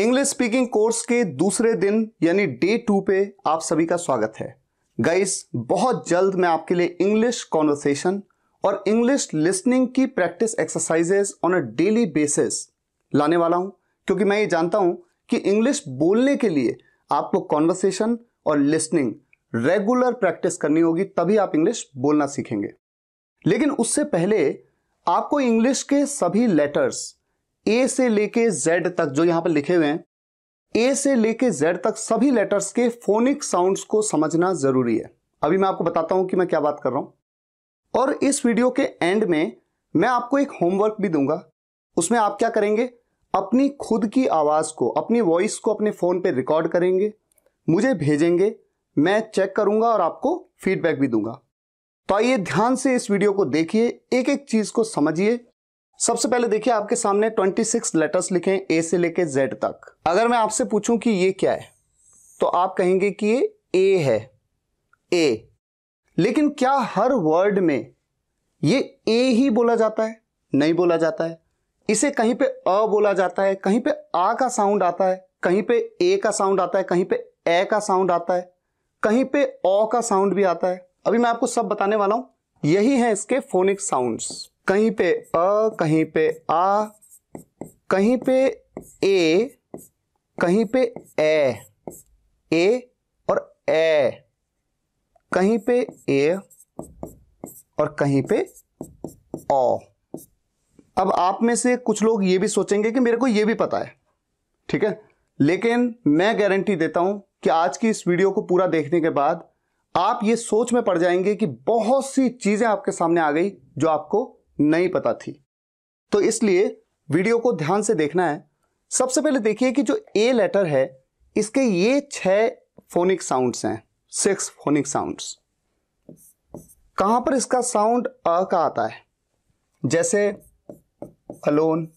English speaking course के दूसरे दिन यानी डे टू पे आप सभी का स्वागत है गाइस बहुत जल्द मैं आपके लिए इंग्लिश कॉन्वर्सेशन और इंग्लिश लिसनिंग की practice exercises on a daily basis लाने वाला हूं क्योंकि मैं ये जानता हूं कि इंग्लिश बोलने के लिए आपको कॉन्वर्सेशन और लिसनिंग रेगुलर प्रैक्टिस करनी होगी तभी आप इंग्लिश बोलना सीखेंगे लेकिन उससे पहले आपको इंग्लिश के सभी लेटर्स ए से लेके जेड तक जो यहां पर लिखे हुए हैं ए से लेके जेड तक सभी लेटर्स के फोनिक साउंड्स को समझना जरूरी है अभी मैं आपको बताता हूं कि मैं क्या बात कर रहा हूं और इस वीडियो के एंड में मैं आपको एक होमवर्क भी दूंगा उसमें आप क्या करेंगे अपनी खुद की आवाज़ को अपनी वॉइस को अपने फ़ोन पर रिकॉर्ड करेंगे मुझे भेजेंगे मैं चेक करूंगा और आपको फीडबैक भी दूंगा तो आइए ध्यान से इस वीडियो को देखिए एक एक चीज़ को समझिए सबसे पहले देखिए आपके सामने 26 लेटर्स लिखे हैं ए से लेके जेड तक अगर मैं आपसे पूछूं कि ये क्या है तो आप कहेंगे कि ये ए है ए लेकिन क्या हर वर्ड में ये ए ही बोला जाता है नहीं बोला जाता है इसे कहीं पे अ बोला जाता है कहीं पे आ का साउंड आता है कहीं पे ए का साउंड आता है कहीं पे ए का साउंड आता है कहीं पे ओ का साउंड भी आता है अभी मैं आपको सब बताने वाला हूं यही है इसके फोनिक साउंड्स कहीं पे अ कहीं पे आ कहीं पे ए कहीं पे ए ए और ए कहीं पे ए और कहीं पे ओ अब आप में से कुछ लोग ये भी सोचेंगे कि मेरे को ये भी पता है ठीक है लेकिन मैं गारंटी देता हूं कि आज की इस वीडियो को पूरा देखने के बाद आप ये सोच में पड़ जाएंगे कि बहुत सी चीजें आपके सामने आ गई जो आपको नहीं पता थी तो इसलिए वीडियो को ध्यान से देखना है सबसे पहले देखिए कि जो ए लेटर है इसके ये छह फोनिक साउंड्स हैं सिक्स फोनिक साउंड्स कहां पर इसका साउंड अ का आता है जैसे अलोन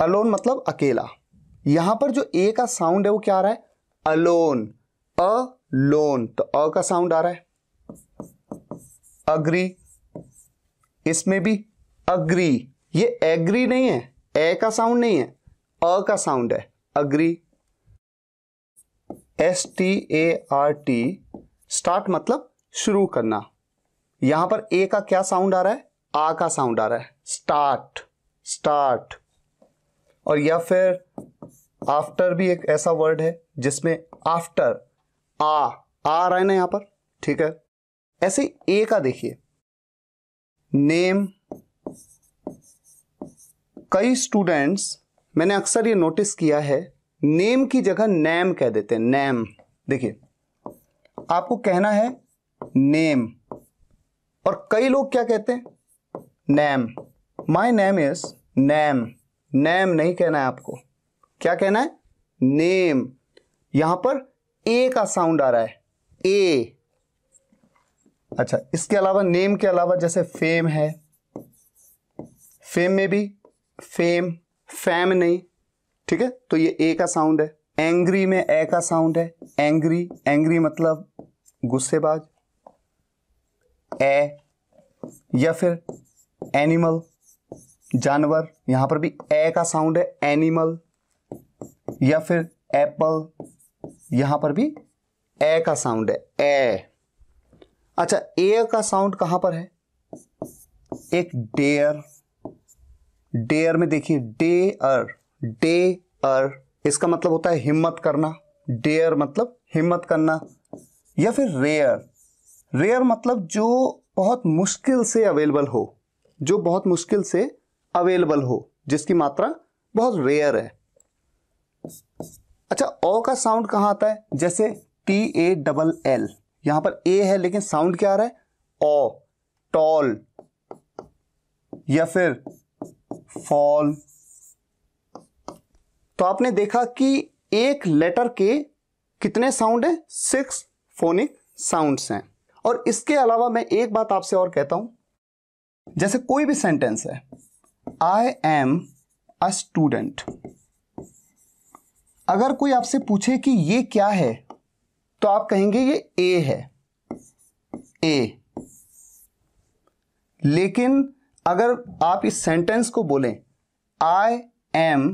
अलोन मतलब अकेला यहां पर जो ए का साउंड है वो क्या आ रहा है अलोन अ लोन तो अ का साउंड आ रहा है अग्री इसमें भी अग्री ये एग्री नहीं है ए का साउंड नहीं है अ का साउंड है agree S T A R T start मतलब शुरू करना यहां पर ए का क्या साउंड आ रहा है आ का साउंड आ रहा है स्टार्ट स्टार्ट और या फिर आफ्टर भी एक ऐसा वर्ड है जिसमें आफ्टर आ आ रहा है ना यहां पर ठीक है ऐसे ए का देखिए नेम कई स्टूडेंट्स मैंने अक्सर ये नोटिस किया है नेम की जगह नेम कह देते हैं नेम देखिए आपको कहना है नेम और कई लोग क्या कहते हैं name my name is name name नहीं कहना है आपको क्या कहना है नेम यहां पर ए का साउंड आ रहा है ए अच्छा इसके अलावा नेम के अलावा जैसे फेम है फेम में भी फेम फैम नहीं ठीक है तो ये ए का साउंड है एंग्री में ए का साउंड है एंग्री एंग्री मतलब गुस्सेबाज ए या फिर एनिमल जानवर यहां पर भी ए का साउंड है एनिमल या फिर एप्पल यहां पर भी ए का साउंड है ए अच्छा एयर का साउंड कहां पर है एक डेयर डेयर में देखिए डे अर डे अर इसका मतलब होता है हिम्मत करना डेयर मतलब हिम्मत करना या फिर रेयर रेयर मतलब जो बहुत मुश्किल से अवेलेबल हो जो बहुत मुश्किल से अवेलेबल हो जिसकी मात्रा बहुत रेयर है अच्छा ओ का साउंड कहां आता है जैसे टी ए डबल एल यहां पर ए है लेकिन साउंड क्या आ रहा है ओ टॉल या फिर फॉल तो आपने देखा कि एक लेटर के कितने साउंड है सिक्स फोनिक साउंड्स हैं और इसके अलावा मैं एक बात आपसे और कहता हूं जैसे कोई भी सेंटेंस है आई एम अ स्टूडेंट अगर कोई आपसे पूछे कि ये क्या है तो आप कहेंगे ये ए है ए लेकिन अगर आप इस सेंटेंस को बोलें आई एम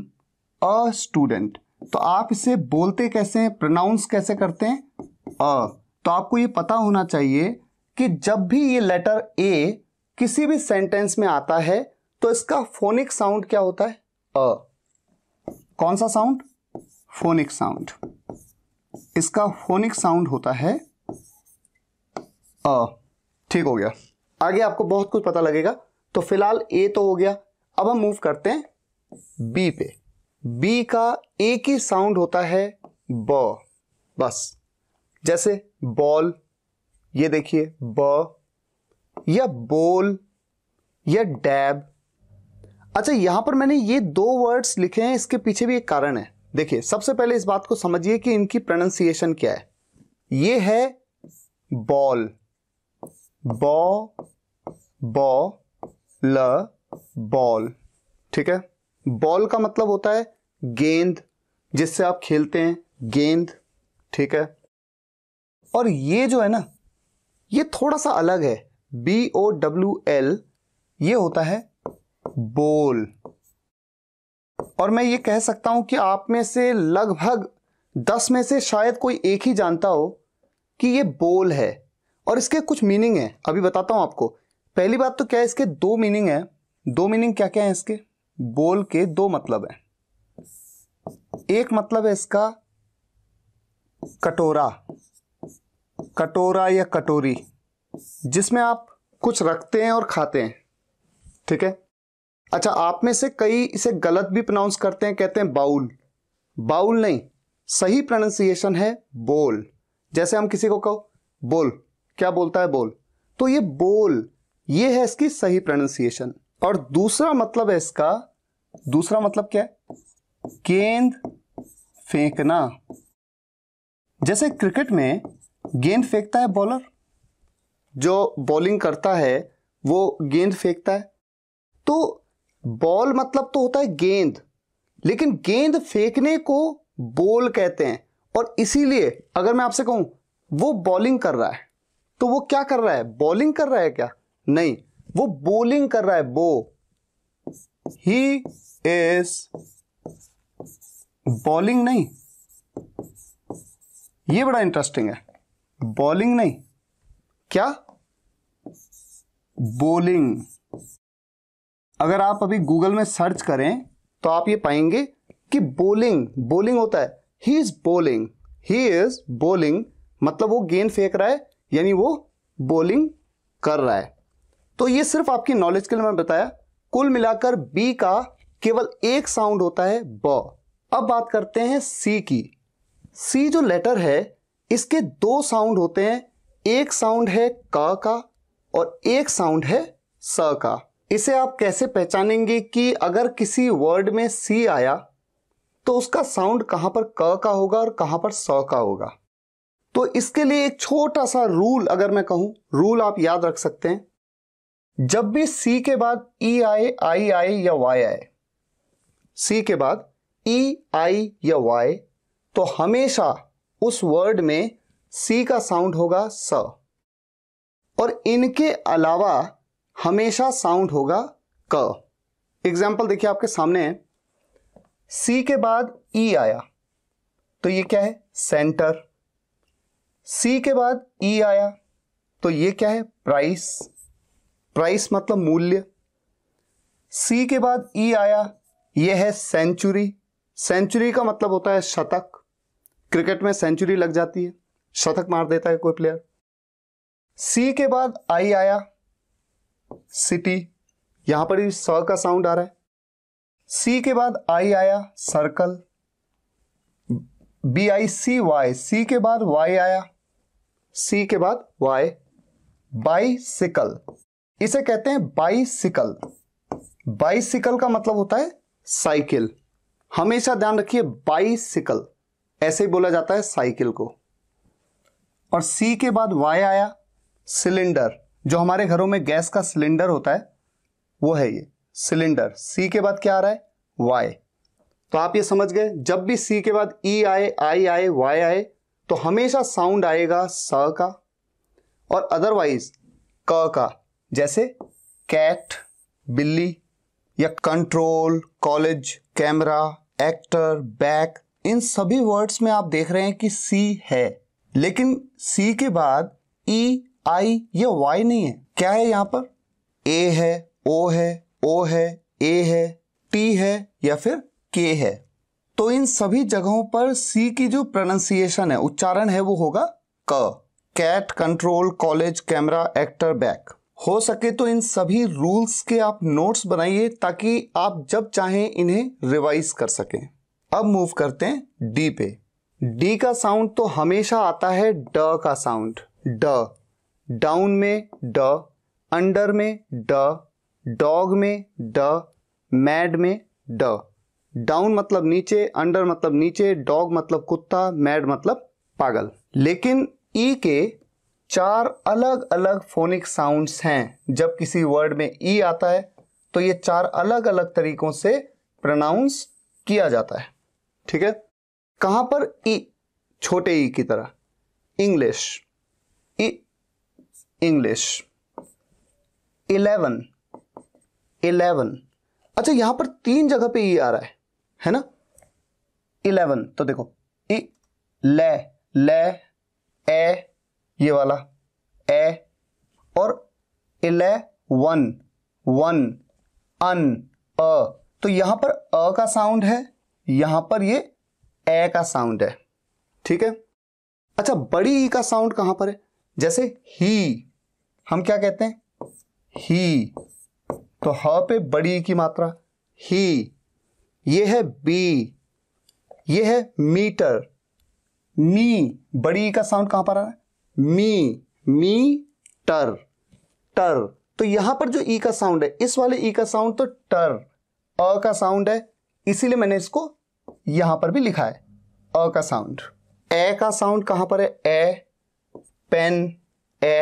अ स्टूडेंट तो आप इसे बोलते कैसे हैं प्रोनाउंस कैसे करते हैं अ तो आपको ये पता होना चाहिए कि जब भी ये लेटर ए किसी भी सेंटेंस में आता है तो इसका फोनिक साउंड क्या होता है अ कौन सा साउंड फोनिक साउंड इसका फोनिक साउंड होता है अ ठीक हो गया आगे आपको बहुत कुछ पता लगेगा तो फिलहाल ए तो हो गया अब हम मूव करते हैं बी पे बी का एक ही साउंड होता है ब बस जैसे बॉल ये देखिए ब या बोल या डैब अच्छा यहां पर मैंने ये दो वर्ड्स लिखे हैं इसके पीछे भी एक कारण है देखिए सबसे पहले इस बात को समझिए कि इनकी प्रोनाउंसिएशन क्या है ये है बॉल बॉ बॉ ल बॉल ठीक है बॉल का मतलब होता है गेंद जिससे आप खेलते हैं गेंद ठीक है और ये जो है ना ये थोड़ा सा अलग है बी ओ डब्ल्यू एल ये होता है बोल और मैं ये कह सकता हूँ कि आप में से लगभग दस में से शायद कोई एक ही जानता हो कि ये बोल है और इसके कुछ मीनिंग है अभी बताता हूँ आपको पहली बात तो क्या है इसके दो मीनिंग है दो मीनिंग क्या क्या है इसके बोल के दो मतलब है एक मतलब है इसका कटोरा कटोरा या कटोरी जिसमें आप कुछ रखते हैं और खाते हैं ठीक है अच्छा आप में से कई इसे गलत भी प्रोनाउंस करते हैं कहते हैं बाउल बाउल नहीं सही प्रोनाउंसिएशन है बोल जैसे हम किसी को कहो बोल क्या बोलता है बोल तो ये बोल ये है इसकी सही प्रोनाउंसिएशन और दूसरा मतलब है इसका दूसरा मतलब क्या है गेंद फेंकना जैसे क्रिकेट में गेंद फेंकता है बॉलर जो बॉलिंग करता है वो गेंद फेंकता है तो बॉल मतलब तो होता है गेंद लेकिन गेंद फेंकने को बॉल कहते हैं और इसीलिए अगर मैं आपसे कहूं वो बॉलिंग कर रहा है तो वो क्या कर रहा है बॉलिंग कर रहा है क्या नहीं वो बॉलिंग कर रहा है बो ही इज बॉलिंग नहीं ये बड़ा इंटरेस्टिंग है बॉलिंग नहीं क्या बोलिंग अगर आप अभी गूगल में सर्च करें तो आप ये पाएंगे कि बोलिंग बोलिंग होता है he is bowling he is bowling मतलब वो गेंद फेंक रहा है यानी वो बोलिंग कर रहा है तो ये सिर्फ आपकी नॉलेज के लिए मैं बताया कुल मिलाकर बी का केवल एक साउंड होता है ब अब बात करते हैं सी की सी जो लेटर है इसके दो साउंड होते हैं एक साउंड है क का और एक साउंड है स का इसे आप कैसे पहचानेंगे कि अगर किसी वर्ड में सी आया तो उसका साउंड कहां पर क का होगा और कहां पर स का होगा तो इसके लिए एक छोटा सा रूल अगर मैं कहूं रूल आप याद रख सकते हैं जब भी सी के बाद ई e आए आई आए या वाई आए सी के बाद ई e, आई या वाई तो हमेशा उस वर्ड में सी का साउंड होगा स और इनके अलावा हमेशा साउंड होगा क एग्जाम्पल देखिए आपके सामने है सी के बाद ई e आया तो ये क्या है सेंटर सी के बाद ई e आया तो ये क्या है प्राइस प्राइस मतलब मूल्य सी के बाद ई e आया ये है सेंचुरी सेंचुरी का मतलब होता है शतक क्रिकेट में सेंचुरी लग जाती है शतक मार देता है कोई प्लेयर सी के बाद आई आया सिटी यहां पर भी स का साउंड आ रहा है सी के बाद आई आया circle B I C Y C के बाद वाई आया सी के बाद वाई बाईसिकल इसे कहते हैं बाईसिकल बाईसिकल का मतलब होता है साइकिल हमेशा ध्यान रखिए बाईसिकल ऐसे ही बोला जाता है साइकिल को और सी के बाद वाई आया सिलेंडर जो हमारे घरों में गैस का सिलेंडर होता है वो है ये सिलेंडर सी के बाद क्या आ रहा है वाई तो आप ये समझ गए जब भी सी के बाद ई e आए आई आए वाई आए तो हमेशा साउंड आएगा स का और अदरवाइज क का जैसे कैट बिल्ली या control college camera actor back इन सभी वर्ड्स में आप देख रहे हैं कि सी है लेकिन सी के बाद ई e आई ये वाई नहीं है क्या है यहां पर ए है ओ है ओ है ए है टी है या फिर के है तो इन सभी जगहों पर सी की जो प्रोनाउंसिएशन है उच्चारण है वो होगा क cat control college camera actor back हो सके तो इन सभी रूल्स के आप नोट्स बनाइए ताकि आप जब चाहें इन्हें रिवाइज कर सकें अब मूव करते हैं डी पे डी का साउंड तो हमेशा आता है ड का साउंड ड डाउन में ड अंडर में ड डॉग में ड मैड में ड डाउन मतलब नीचे अंडर मतलब नीचे डॉग मतलब कुत्ता मैड मतलब पागल लेकिन ई e के चार अलग अलग फोनिक साउंड्स हैं जब किसी वर्ड में ई e आता है तो ये चार अलग अलग तरीकों से प्रोनाउंस किया जाता है ठीक है कहां पर ई e? छोटे ई की तरह English E English eleven eleven अच्छा यहां पर तीन जगह पे ई e आ रहा है है ना इलेवन तो देखो इ e, ले ले ए ये वाला ए और इले वन वन अन अ तो यहां पर अ का साउंड है यहां पर ये ए का साउंड है ठीक है अच्छा बड़ी ई e का साउंड कहां पर है जैसे ही हम क्या कहते हैं ही तो ह पे बड़ी की मात्रा ही ये है बी ये है मीटर मी बड़ी का साउंड कहां पर आ रहा है मी मी टर टर तो यहां पर जो ई e का साउंड है इस वाले ई e का साउंड तो टर अ का साउंड है इसीलिए मैंने इसको यहां पर भी लिखा है अ का साउंड ए का साउंड कहां पर है ए पेन ए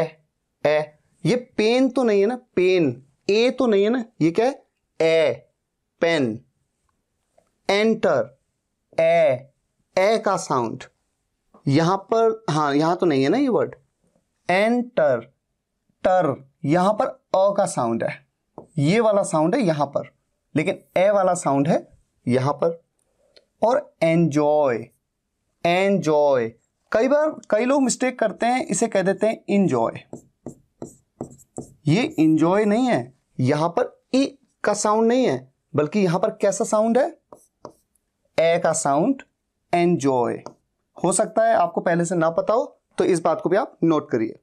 ए ये पेन तो नहीं है ना पेन ए तो नहीं है ना ये क्या है ए पेन एंटर ए ए का साउंड यहां पर हाँ यहां तो नहीं है ना ये वर्ड एंटर टर यहां पर अ का साउंड है ये वाला साउंड है यहां पर लेकिन ए वाला साउंड है यहां पर और एंजॉय एंजॉय कई बार कई लोग मिस्टेक करते हैं इसे कह देते हैं इंजॉय ये इंजॉय नहीं है यहां पर ई e का साउंड नहीं है बल्कि यहां पर कैसा साउंड है ए का साउंड एंजॉय हो सकता है आपको पहले से ना पता हो तो इस बात को भी आप नोट करिए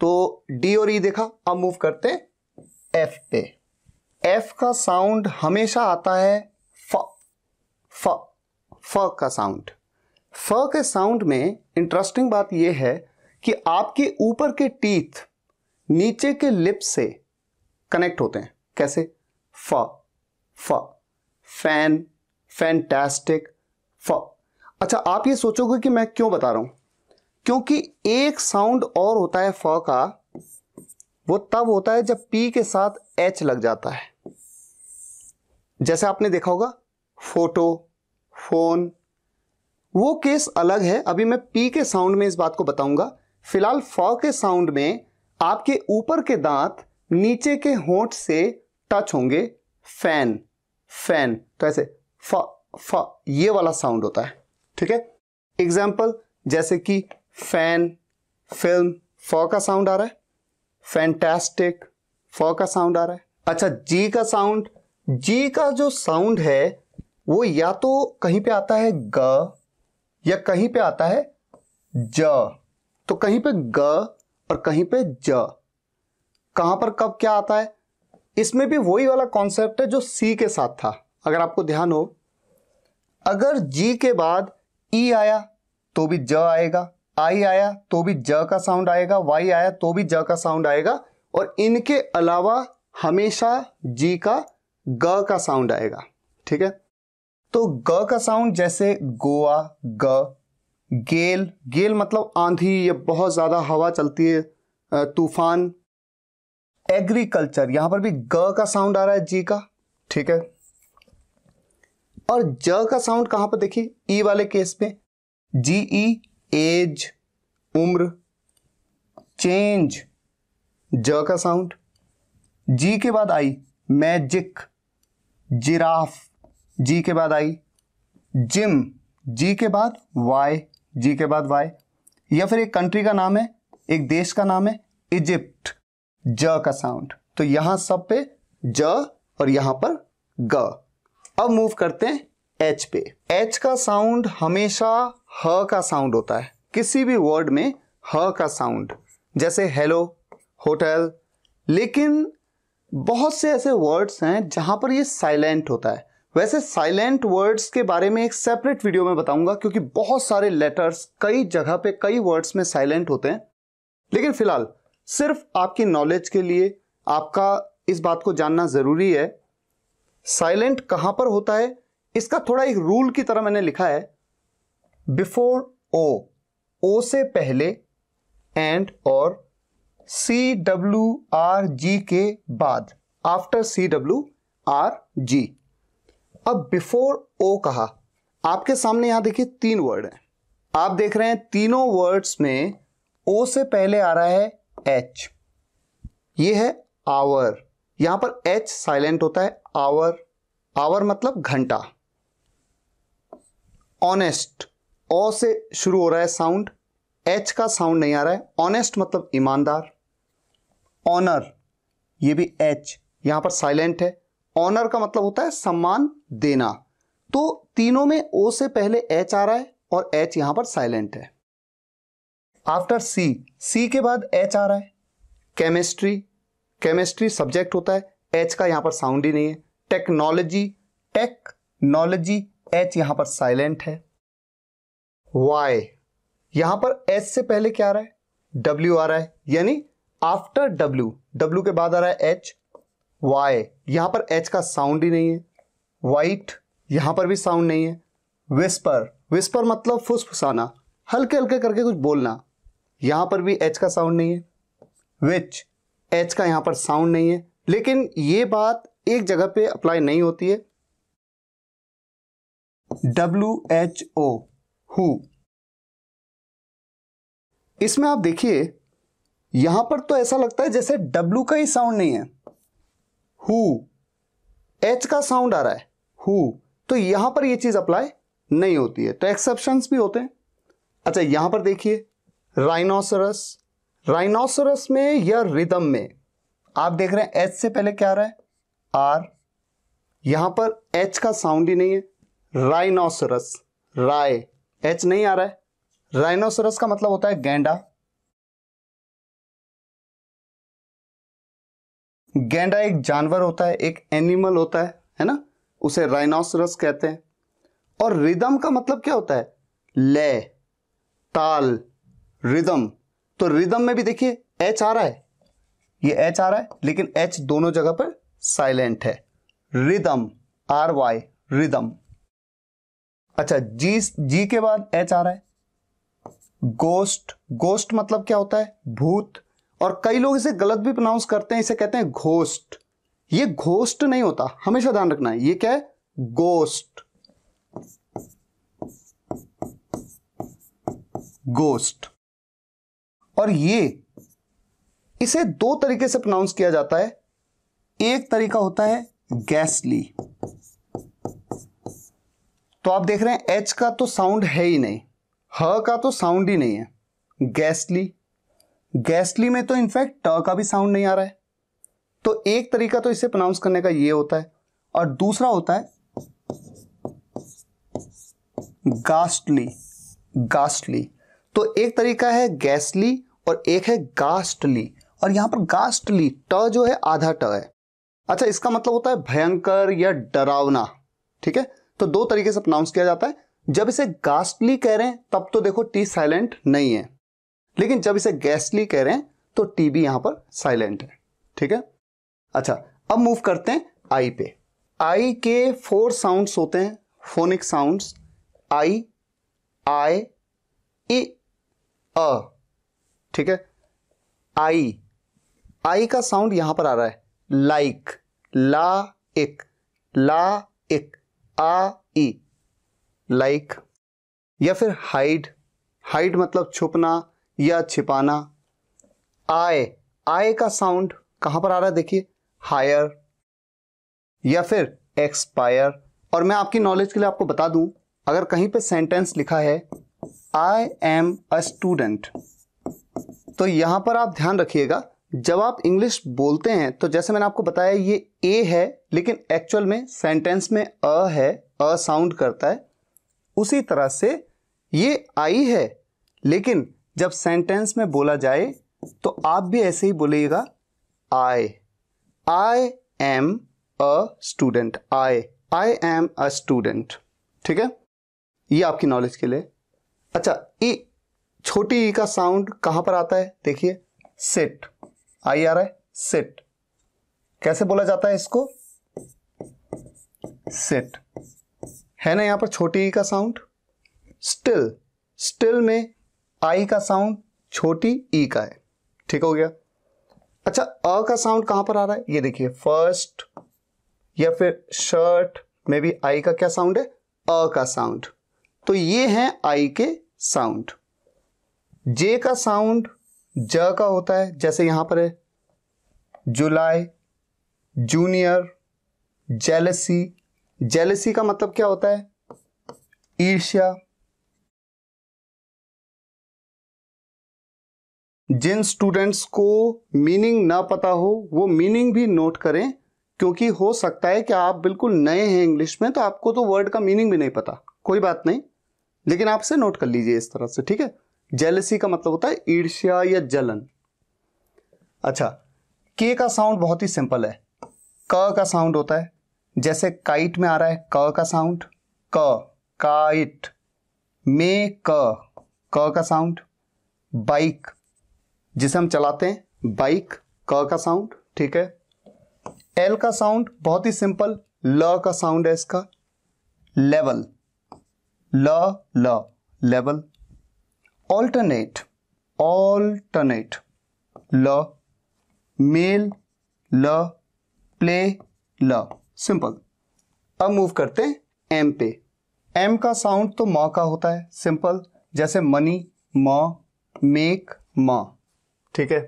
तो डी और ई e देखा अब मूव करते हैं एफ पे एफ का साउंड हमेशा आता है फ फ फ का साउंड फ के साउंड में इंटरेस्टिंग बात यह है कि आपके ऊपर के टीथ नीचे के लिप से कनेक्ट होते हैं कैसे फ फ फैन फैंटास्टिक फ अच्छा आप ये सोचोगे कि मैं क्यों बता रहा हूं क्योंकि एक साउंड और होता है फ का वो तब होता है जब पी के साथ एच लग जाता है जैसे आपने देखा होगा फोटो फोन वो केस अलग है अभी मैं पी के साउंड में इस बात को बताऊंगा फिलहाल फ के साउंड में आपके ऊपर के दांत नीचे के होंठ से टच होंगे फैन फैन तो ऐसे फ फ ये वाला साउंड होता है ठीक है एग्जाम्पल जैसे कि फैन फिल्म फ का साउंड आ रहा है फैंटेस्टिक फ का साउंड आ रहा है अच्छा जी का साउंड जी का जो साउंड है वो या तो कहीं पे आता है ग या कहीं पे आता है ज तो कहीं पे ग और कहीं पे ज कहां पर कब क्या आता है इसमें भी वही वाला कॉन्सेप्ट है जो सी के साथ था अगर आपको ध्यान हो अगर जी के बाद ई e आया तो भी ज आएगा आई आया तो भी ज का साउंड आएगा वाई आया तो भी ज का साउंड आएगा और इनके अलावा हमेशा जी का ग का साउंड आएगा ठीक है तो ग का साउंड जैसे गोवा ग गेल गेल मतलब आंधी या बहुत ज़्यादा हवा चलती है तूफान एग्रीकल्चर यहां पर भी ग का साउंड आ रहा है जी का ठीक है और ज का साउंड कहाँ पर देखिए ई वाले केस में जी ई एज उम्र चेंज ज का साउंड जी के बाद आई मैजिक जिराफ जी के बाद आई जिम जी के बाद वाई जी के बाद वाई या फिर एक कंट्री का नाम है एक देश का नाम है इजिप्ट ज का साउंड तो यहां सब पे ज और यहां पर ग अब मूव करते हैं एच पे एच का साउंड हमेशा ह का साउंड होता है किसी भी वर्ड में ह का साउंड जैसे हेलो होटल लेकिन बहुत से ऐसे वर्ड्स हैं जहां पर ये साइलेंट होता है वैसे साइलेंट वर्ड्स के बारे में एक सेपरेट वीडियो में बताऊंगा क्योंकि बहुत सारे लेटर्स कई जगह पे कई वर्ड्स में साइलेंट होते हैं लेकिन फिलहाल सिर्फ आपकी नॉलेज के लिए आपका इस बात को जानना ज़रूरी है साइलेंट कहां पर होता है इसका थोड़ा एक रूल की तरह मैंने लिखा है बिफोर ओ ओ से पहले एंड और सी डब्ल्यू आर जी के बाद after C W R G अब बिफोर ओ कहा आपके सामने यहां देखिए तीन वर्ड हैं आप देख रहे हैं तीनों वर्ड्स में ओ से पहले आ रहा है एच ये है आवर यहां पर एच साइलेंट होता है आवर आवर मतलब घंटा ऑनेस्ट ओ से शुरू हो रहा है साउंड एच का साउंड नहीं आ रहा है ऑनेस्ट मतलब ईमानदार ऑनर ये भी एच यहां पर साइलेंट है ऑनर का मतलब होता है सम्मान देना तो तीनों में ओ से पहले एच आ रहा है और एच यहां पर साइलेंट है आफ्टर सी सी के बाद एच आ रहा है केमिस्ट्री केमिस्ट्री सब्जेक्ट होता है एच का यहां पर साउंड ही नहीं है टेक्नोलॉजी टेक्नोलॉजी एच यहां पर साइलेंट है वाई यहां पर एच से पहले क्या आ रहा है डब्ल्यू आ रहा है यानी आफ्टर डब्ल्यू डब्ल्यू के बाद आ रहा है एच वाई यहां पर एच का साउंड ही नहीं है वाइट यहां पर भी साउंड नहीं है विस्पर विस्पर मतलब फुसफुसाना हल्के हल्के करके कुछ बोलना यहां पर भी एच का साउंड नहीं है विच एच का यहां पर साउंड नहीं है लेकिन ये बात एक जगह पे अप्लाई नहीं होती है डब्ल्यू एच ओ हु इसमें आप देखिए यहां पर तो ऐसा लगता है जैसे डब्लू का ही साउंड नहीं है हु एच का साउंड आ रहा है हु तो यहां पर ये चीज अप्लाई नहीं होती है तो एक्सेप्शन भी होते हैं अच्छा यहां पर देखिए राइनोसरस राइनोसरस में या रिदम में आप देख रहे हैं एच से पहले क्या आ रहा है आर यहां पर एच का साउंड ही नहीं है राइनोसरस राय एच नहीं आ रहा है राइनोसरस का मतलब होता है गेंडा गेंडा एक जानवर होता है एक एनिमल होता है है ना उसे राइनोसरस कहते हैं और रिदम का मतलब क्या होता है ले ताल रिदम तो रिदम में भी देखिए एच आ रहा है ये एच आ रहा है लेकिन एच दोनों जगह पर साइलेंट है रिदम आर वाई रिदम अच्छा जी जी के बाद एच आ रहा है गोस्ट गोस्ट मतलब क्या होता है भूत और कई लोग इसे गलत भी प्रोनाउंस करते हैं इसे कहते हैं घोस्ट ये घोस्ट नहीं होता हमेशा ध्यान रखना है ये क्या है गोस्ट गोस्ट और ये इसे दो तरीके से प्रोनाउंस किया जाता है एक तरीका होता है गैसली तो आप देख रहे हैं एच का तो साउंड है ही नहीं ह का तो साउंड ही नहीं है गैसली गैस्टली में तो इनफैक्ट ट का भी साउंड नहीं आ रहा है तो एक तरीका तो इसे प्रोनाउंस करने का ये होता है और दूसरा होता है गास्टली गास्टली तो एक तरीका है गैस्टली और एक है गास्टली और यहां पर गास्टली ट जो है आधा ट है अच्छा इसका मतलब होता है भयंकर या डरावना ठीक है तो दो तरीके से प्रोनाउंस किया जाता है जब इसे गास्टली कह रहे हैं तब तो देखो टी साइलेंट नहीं है लेकिन जब इसे गैसली कह रहे हैं तो टी बी यहां पर साइलेंट है ठीक है अच्छा अब मूव करते हैं आई पे आई के फोर साउंड्स होते हैं फोनिक साउंड्स आई आय ए अ ठीक है आई आई का साउंड यहां पर आ रहा है लाइक ला एक ला एक आ ई लाइक या फिर हाइड हाइड मतलब छुपना या छिपाना आय आय का साउंड कहां पर आ रहा है देखिए हायर या फिर एक्सपायर और मैं आपकी नॉलेज के लिए आपको बता दूं अगर कहीं पे सेंटेंस लिखा है आई एम अ स्टूडेंट तो यहां पर आप ध्यान रखिएगा जब आप इंग्लिश बोलते हैं तो जैसे मैंने आपको बताया ये ए है लेकिन एक्चुअल में सेंटेंस में अ है अ साउंड करता है उसी तरह से ये आई है लेकिन जब सेंटेंस में बोला जाए तो आप भी ऐसे ही बोलिएगा I I am a student I I am a student ठीक है ये आपकी नॉलेज के लिए अच्छा ई छोटी ई e का साउंड कहां पर आता है देखिए सिट आई आ रहा है सिट कैसे बोला जाता है इसको सिट है ना यहां पर छोटी ई e का साउंड स्टिल स्टिल में आई का साउंड छोटी ई का है ठीक हो गया अच्छा अ का साउंड कहां पर आ रहा है ये देखिए फर्स्ट या फिर शर्ट में भी आई का क्या साउंड है अ का साउंड तो ये है आई के साउंड जे का साउंड ज का होता है जैसे यहां पर है जुलाई जूनियर जेलसी जेलसी का मतलब क्या होता है ईर्ष्या जिन स्टूडेंट्स को मीनिंग ना पता हो वो मीनिंग भी नोट करें क्योंकि हो सकता है कि आप बिल्कुल नए हैं इंग्लिश में तो आपको तो वर्ड का मीनिंग भी नहीं पता कोई बात नहीं लेकिन आप नोट कर लीजिए इस तरह से ठीक है जेलसी का मतलब होता है ईर्ष्या या जलन अच्छा के का साउंड बहुत ही सिंपल है क का साउंड होता है जैसे काइट में आ रहा है क का साउंड क काइट में क क का साउंड बाइक जिसे हम चलाते हैं बाइक क का साउंड ठीक है एल का साउंड बहुत ही सिंपल ल का साउंड है इसका लेवल ल ल लेवल ऑल्टरनेट ऑल्टरनेट ल मेल ल प्ले ल सिंपल अब मूव करते हैं एम पे एम का साउंड तो म का होता है सिंपल जैसे मनी म मेक म ठीक है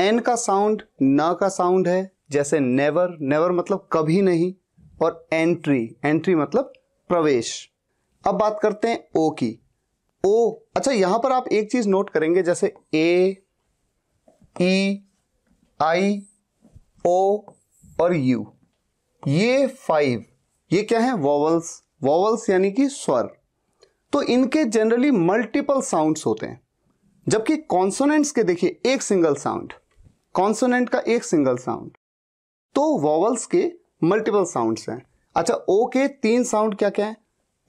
एन का साउंड न का साउंड है जैसे नेवर नेवर मतलब कभी नहीं और एंट्री एंट्री मतलब प्रवेश अब बात करते हैं ओ की ओ अच्छा यहां पर आप एक चीज नोट करेंगे जैसे ए ई आई ओ और यू ये फाइव ये क्या है वॉवल्स वॉवल्स यानी कि स्वर तो इनके जनरली मल्टीपल साउंड्स होते हैं जबकि कॉन्सोनेंट्स के देखिए एक सिंगल साउंड कॉन्सोनेंट का एक सिंगल साउंड तो वॉवल्स के मल्टीपल साउंड्स हैं अच्छा ओ के तीन साउंड क्या क्या है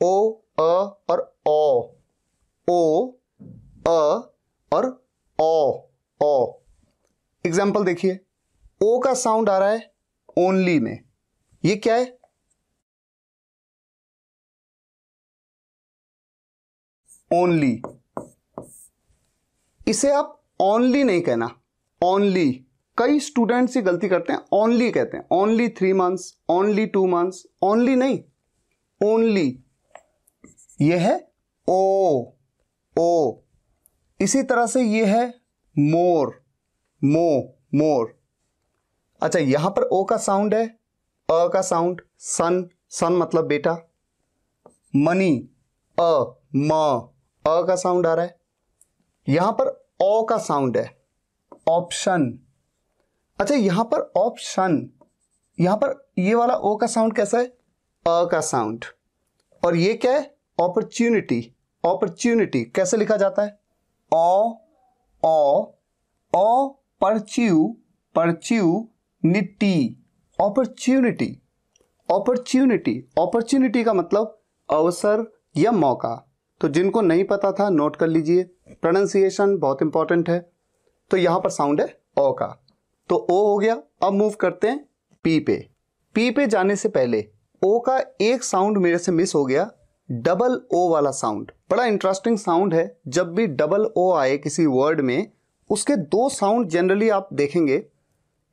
ओ अ और ओ ओ अ और ओ ओ एग्जाम्पल देखिए ओ का साउंड आ रहा है ओनली में ये क्या है ओनली इसे आप ओनली नहीं कहना ओनली कई स्टूडेंट्स ये गलती करते हैं ओनली कहते हैं only three months only two months only नहीं ओनली ये है ओ ओ इसी तरह से ये है मोर मो मोर अच्छा यहां पर ओ का साउंड है अ का साउंड सन सन मतलब बेटा मनी अ म अ का साउंड आ रहा है यहां पर ओ का साउंड है ऑप्शन अच्छा यहां पर ऑप्शन यहां पर ये वाला ओ का साउंड कैसा है अ का साउंड और ये क्या है ऑपरचुनिटी ऑपरचुनिटी कैसे लिखा जाता है ओ ओ ओ परच्यू परच्यू निटी ऑपरचुनिटी ऑपरचुनिटी ऑपरचुनिटी का मतलब अवसर या मौका तो जिनको नहीं पता था नोट कर लीजिए प्रोनाउंसिएशन बहुत इंपॉर्टेंट है तो यहां पर साउंड है ओ का तो ओ हो गया अब मूव करते हैं पी पे पी पे जाने से पहले ओ का एक साउंड मेरे से मिस हो गया डबल ओ वाला साउंड बड़ा इंटरेस्टिंग साउंड है जब भी डबल ओ आए किसी वर्ड में उसके दो साउंड जनरली आप देखेंगे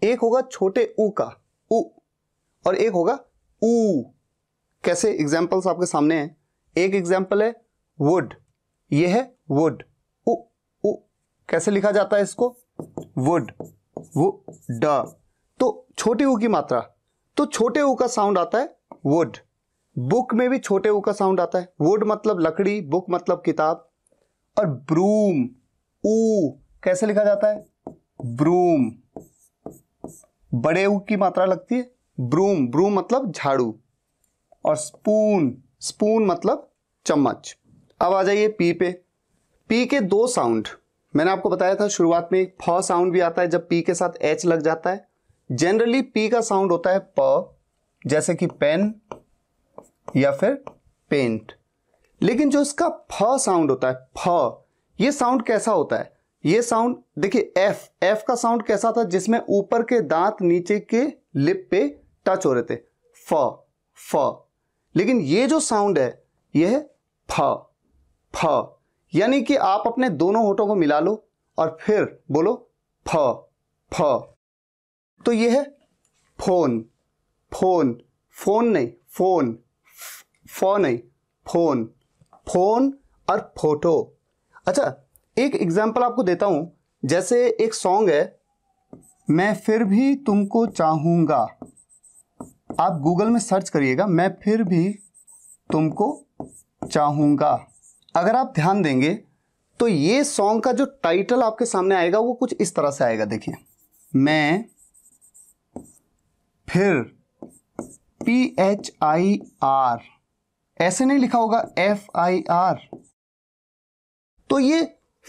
एक होगा छोटे ऊ का ऊ और एक होगा ऊ कैसे एग्जाम्पल्स आपके सामने हैं एक एग्जाम्पल है वुड ये है वुड उ, उ कैसे लिखा जाता है इसको वुड वो ड तो छोटे ऊ की मात्रा तो छोटे ऊ का साउंड आता है वुड बुक में भी छोटे ऊ का साउंड आता है वुड मतलब लकड़ी बुक मतलब किताब और ब्रूम ऊ कैसे लिखा जाता है ब्रूम बड़े ऊ की मात्रा लगती है ब्रूम ब्रूम मतलब झाड़ू और स्पून स्पून मतलब चम्मच अब आ जाइए पी पे पी के दो साउंड मैंने आपको बताया था शुरुआत में एक फ साउंड भी आता है जब पी के साथ एच लग जाता है जनरली पी का साउंड होता है प जैसे कि पेन या फिर पेंट लेकिन जो इसका फ साउंड होता है फ ये साउंड कैसा होता है ये साउंड देखिए एफ एफ का साउंड कैसा था जिसमें ऊपर के दांत नीचे के लिप पे टच हो रहे थे फ फ लेकिन ये जो साउंड है यह है फ फ यानी कि आप अपने दोनों होठों को मिला लो और फिर बोलो फ फ तो यह है फोन फोन फोन नहीं फोन फो नहीं फोन फोन और फोटो अच्छा एक एग्जाम्पल आपको देता हूँ जैसे एक सॉन्ग है मैं फिर भी तुमको चाहूँगा आप गूगल में सर्च करिएगा मैं फिर भी तुमको चाहूँगा अगर आप ध्यान देंगे तो ये सॉन्ग का जो टाइटल आपके सामने आएगा वो कुछ इस तरह से आएगा देखिए मैं फिर पी एच आई आर ऐसे नहीं लिखा होगा एफ आई आर तो ये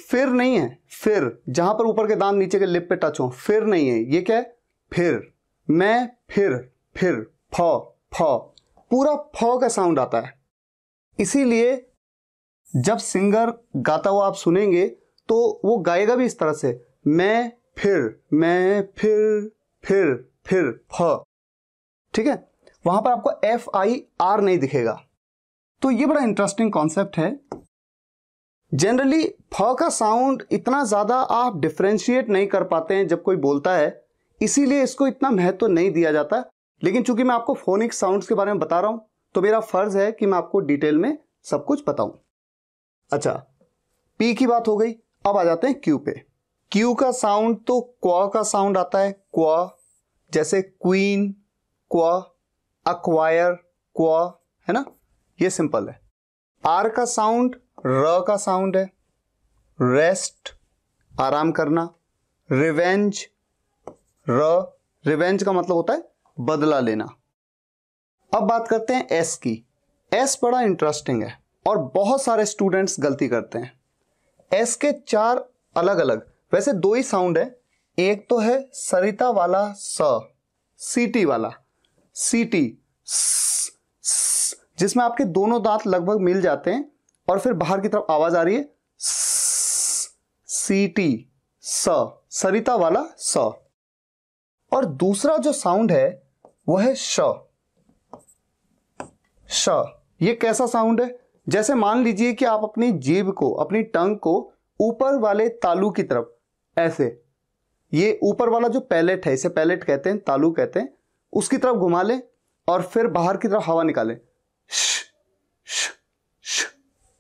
फिर नहीं है फिर जहां पर ऊपर के दांत नीचे के लिप पे टच हो फिर नहीं है ये क्या है फिर मैं फिर फिर फ फ पूरा फ का साउंड आता है इसीलिए जब सिंगर गाता हुआ आप सुनेंगे तो वो गाएगा भी इस तरह से मैं फिर मैं फिर फिर फिर फ ठीक है वहां पर आपको एफ आई आर नहीं दिखेगा तो ये बड़ा इंटरेस्टिंग कॉन्सेप्ट है जनरली फ का साउंड इतना ज़्यादा आप डिफ्रेंशिएट नहीं कर पाते हैं जब कोई बोलता है इसीलिए इसको इतना महत्व तो नहीं दिया जाता लेकिन चूंकि मैं आपको फोनिक साउंड्स के बारे में बता रहा हूं तो मेरा फर्ज है कि मैं आपको डिटेल में सब कुछ बताऊं अच्छा पी की बात हो गई अब आ जाते हैं क्यू पे क्यू का साउंड तो क्वा का साउंड आता है क्वा जैसे क्वीन क्वा अक्वायर क्वा है ना ये सिंपल है आर का साउंड र का साउंड है रेस्ट आराम करना रिवेंज र रिवेंज का मतलब होता है बदला लेना अब बात करते हैं एस की एस बड़ा इंटरेस्टिंग है और बहुत सारे स्टूडेंट्स गलती करते हैं एस के चार अलग अलग वैसे दो ही साउंड है एक तो है सरिता वाला स सीटी वाला सीटी जिसमें आपके दोनों दांत लगभग मिल जाते हैं और फिर बाहर की तरफ आवाज आ रही है सीटी स सरिता वाला स और दूसरा जो साउंड है वह है श श ये कैसा साउंड है जैसे मान लीजिए कि आप अपनी जीभ को अपनी टंग को ऊपर वाले तालू की तरफ ऐसे ये ऊपर वाला जो पैलेट है इसे पैलेट कहते हैं तालू कहते हैं उसकी तरफ घुमा लें और फिर बाहर की तरफ हवा निकालें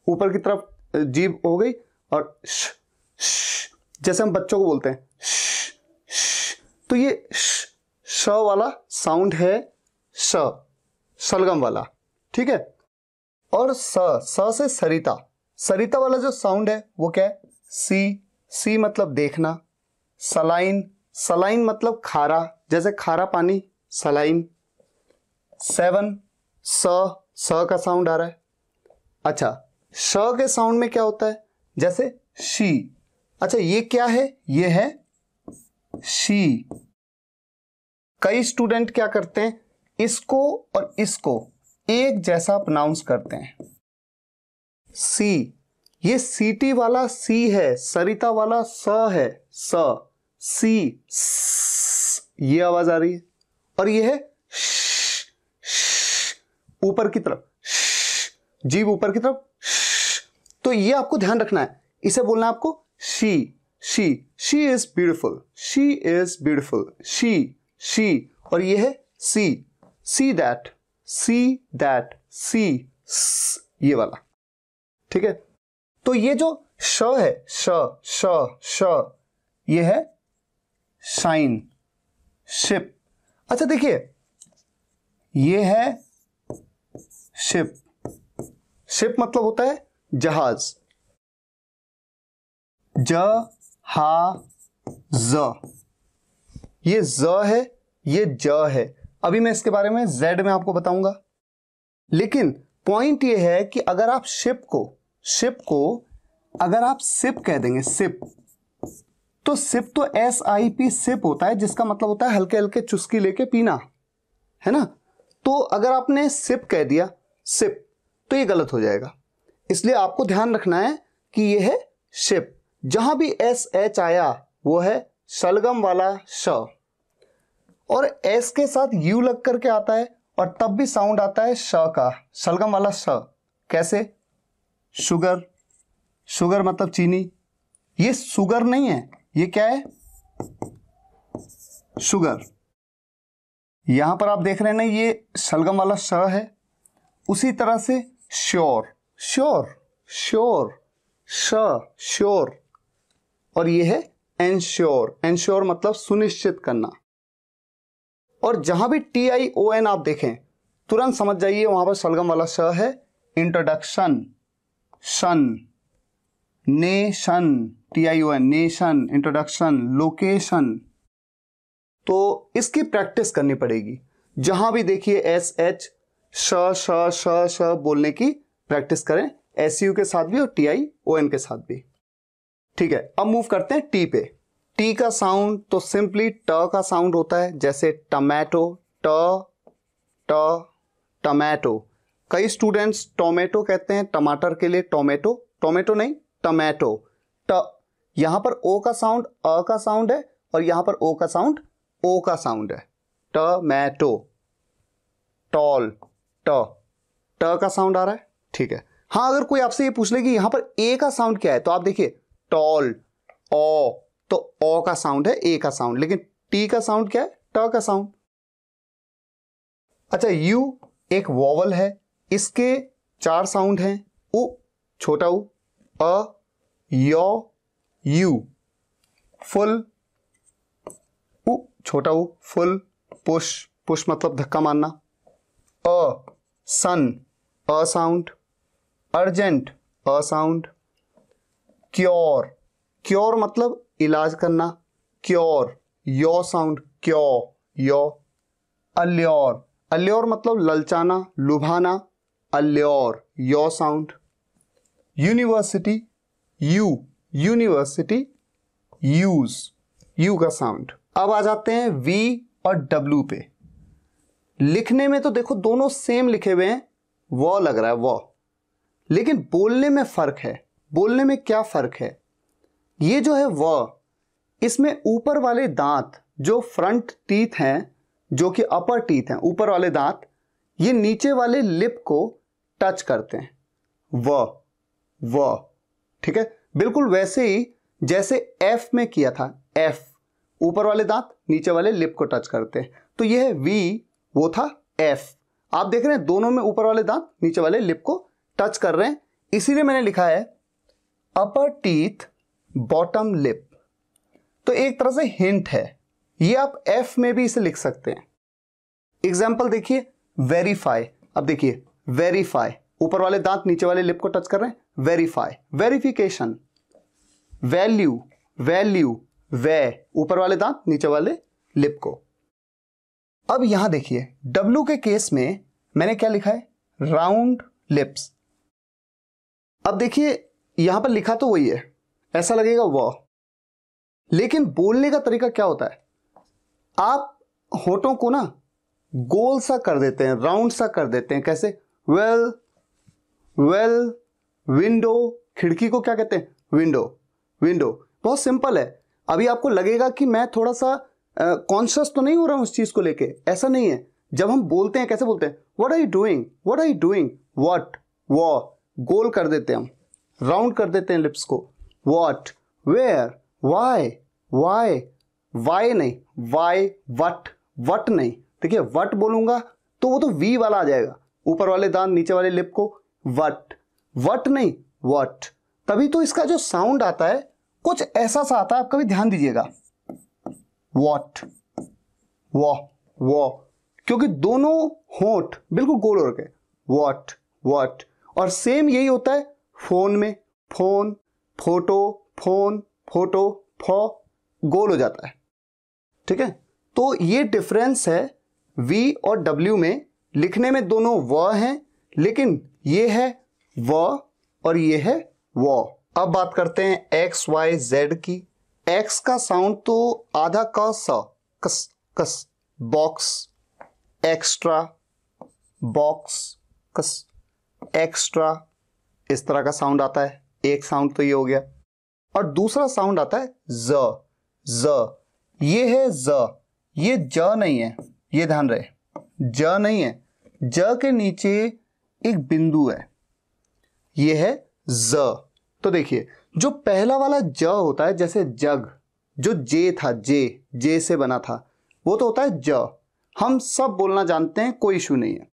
ऊपर की तरफ जीभ हो गई और श, श, जैसे हम बच्चों को बोलते हैं श, श, तो ये श, श वाला साउंड है श सलगम वाला ठीक है और स स से सरिता सरिता वाला जो साउंड है वो क्या है सी सी मतलब देखना सलाइन सलाइन मतलब खारा जैसे खारा पानी सलाइन सेवन स स का साउंड आ रहा है अच्छा स के साउंड में क्या होता है जैसे शी अच्छा ये क्या है ये है शी कई स्टूडेंट क्या करते हैं इसको और इसको एक जैसा प्रनाउंस करते हैं सी ये सीटी वाला सी है सरिता वाला स है स सी ये आवाज आ रही है और ये है ऊपर की तरफ जीव ऊपर की तरफ तो ये आपको ध्यान रखना है इसे बोलना है आपको she she she is beautiful she is beautiful she she और ये है सी सी दैट सी दैट सी ये वाला ठीक है तो ये जो श है श श श ये है शाइन शिप अच्छा देखिए ये है शिप शिप मतलब होता है जहाज ज हा ज ये ज है ये ज है अभी मैं इसके बारे में जेड में आपको बताऊंगा लेकिन पॉइंट ये है कि अगर आप शिप को शिप को अगर आप सिप कह देंगे सिप तो सिप तो एस आई पी सिप होता है जिसका मतलब होता है हल्के हल्के चुस्की लेके पीना है ना तो अगर आपने सिप कह दिया सिप तो ये गलत हो जाएगा इसलिए आपको ध्यान रखना है कि ये है शिप जहां भी एस एच आया वो है शलगम वाला श और एस के साथ यू लग करके आता है और तब भी साउंड आता है श का शलगम वाला श कैसे शुगर शुगर मतलब चीनी ये शुगर नहीं है ये क्या है शुगर यहां पर आप देख रहे हैं ना ये सलगम वाला श है उसी तरह से श्योर श्योर श्योर श श्योर और ये है एनश्योर एनश्योर मतलब सुनिश्चित करना और जहां भी टी आई ओ एन आप देखें तुरंत समझ जाइए वहां पर सलगम वाला स है इंट्रोडक्शन सन nation T I O N nation introduction location तो इसकी प्रैक्टिस करनी पड़ेगी जहां भी देखिए एस एच श श श श बोलने की प्रैक्टिस करें एस यू के साथ भी और टी आई ओ एन के साथ भी ठीक है अब मूव करते हैं टी पे टी का साउंड तो सिंपली ट का साउंड होता है जैसे टमैटो ट ट कई स्टूडेंट्स टोमेटो कहते हैं टमाटर के लिए टोमेटो टोमेटो नहीं टमेटो ट यहां पर ओ का साउंड अ का साउंड है और यहां पर ओ का साउंड ओ का साउंड है ट मैटो टॉल ट ट का साउंड आ रहा है ठीक है हाँ अगर कोई आपसे ये पूछ ले कि यहां पर ए का साउंड क्या है तो आप देखिए टॉल ओ तो ओ का साउंड है ए का साउंड लेकिन टी का साउंड क्या है ट का साउंड अच्छा यू एक वॉवल है इसके चार साउंड हैं उ छोटा उ अ यो यू फुल उ छोटा उ फुल पुश पुश मतलब धक्का मारना अ सन अ साउंड अर्जेंट अ साउंड क्योर क्योर मतलब इलाज करना क्योर यो साउंड क्यो यो अल्योर अल्योर मतलब ललचाना लुभाना अल्योर यो sound university U university use U का साउंड अब आ जाते हैं वी और डब्ल्यू पे लिखने में तो देखो दोनों सेम लिखे हुए हैं व लग रहा है व लेकिन बोलने में फर्क है बोलने में क्या फर्क है ये जो है व इसमें ऊपर वाले दांत जो फ्रंट टीथ हैं जो कि अपर टीथ हैं ऊपर वाले दांत ये नीचे वाले लिप को टच करते हैं व व ठीक है बिल्कुल वैसे ही जैसे एफ में किया था एफ ऊपर वाले दांत नीचे वाले लिप को टच करते हैं तो यह है वी वो था एफ आप देख रहे हैं दोनों में ऊपर वाले दांत नीचे वाले लिप को टच कर रहे हैं इसीलिए मैंने लिखा है अपर टीथ बॉटम लिप तो एक तरह से हिंट है ये आप एफ में भी इसे लिख सकते हैं एग्जाम्पल देखिए वेरीफाई अब देखिए वेरीफाई ऊपर वाले दांत नीचे वाले लिप को टच कर रहे हैं वेरीफाई वेरिफिकेशन वैल्यू वैल्यू वे ऊपर वाले दांत नीचे वाले लिप को अब यहां देखिए डब्ल्यू के केस में मैंने क्या लिखा है राउंड लिप्स अब देखिए यहां पर लिखा तो वही है ऐसा लगेगा व लेकिन बोलने का तरीका क्या होता है आप होठों को ना गोल सा कर देते हैं राउंड सा कर देते हैं कैसे वेल वेल विंडो खिड़की को क्या कहते हैं विंडो विंडो बहुत सिंपल है अभी आपको लगेगा कि मैं थोड़ा सा कॉन्शियस तो नहीं हो रहा हूं उस चीज़ को लेके ऐसा नहीं है जब हम बोलते हैं कैसे बोलते हैं what are you doing what are you doing what वॉ गोल कर देते हैं हम राउंड कर देते हैं लिप्स को what where why why why नहीं वाई वट वट नहीं देखिए वट बोलूंगा तो वो तो वी वाला आ जाएगा ऊपर वाले दांत नीचे वाले लिप को वट वट नहीं वट तभी तो इसका जो साउंड आता है कुछ ऐसा सा आता है आप कभी ध्यान दीजिएगा वॉट वो वो क्योंकि दोनों होठ बिल्कुल गोल हो रखे वॉट वॉट और सेम यही होता है फोन में फोन फोटो फोन फोटो फो गोल हो जाता है ठीक है तो ये डिफरेंस है वी और डब्ल्यू में लिखने में दोनों व हैं लेकिन ये है व और ये है व अब बात करते हैं एक्स वाई जेड की एक्स का साउंड तो आधा का स कस कस बॉक्स एक्स्ट्रा बॉक्स कस एक्स्ट्रा इस तरह का साउंड आता है एक साउंड तो ये हो गया और दूसरा साउंड आता है ज ज ये है ज ये ज नहीं है ये ध्यान रहे ज नहीं है ज के नीचे एक बिंदु है ये है ज तो देखिए जो पहला वाला ज होता है जैसे जग जो जे था जे जे से बना था वो तो होता है ज हम सब बोलना जानते हैं कोई इशू नहीं है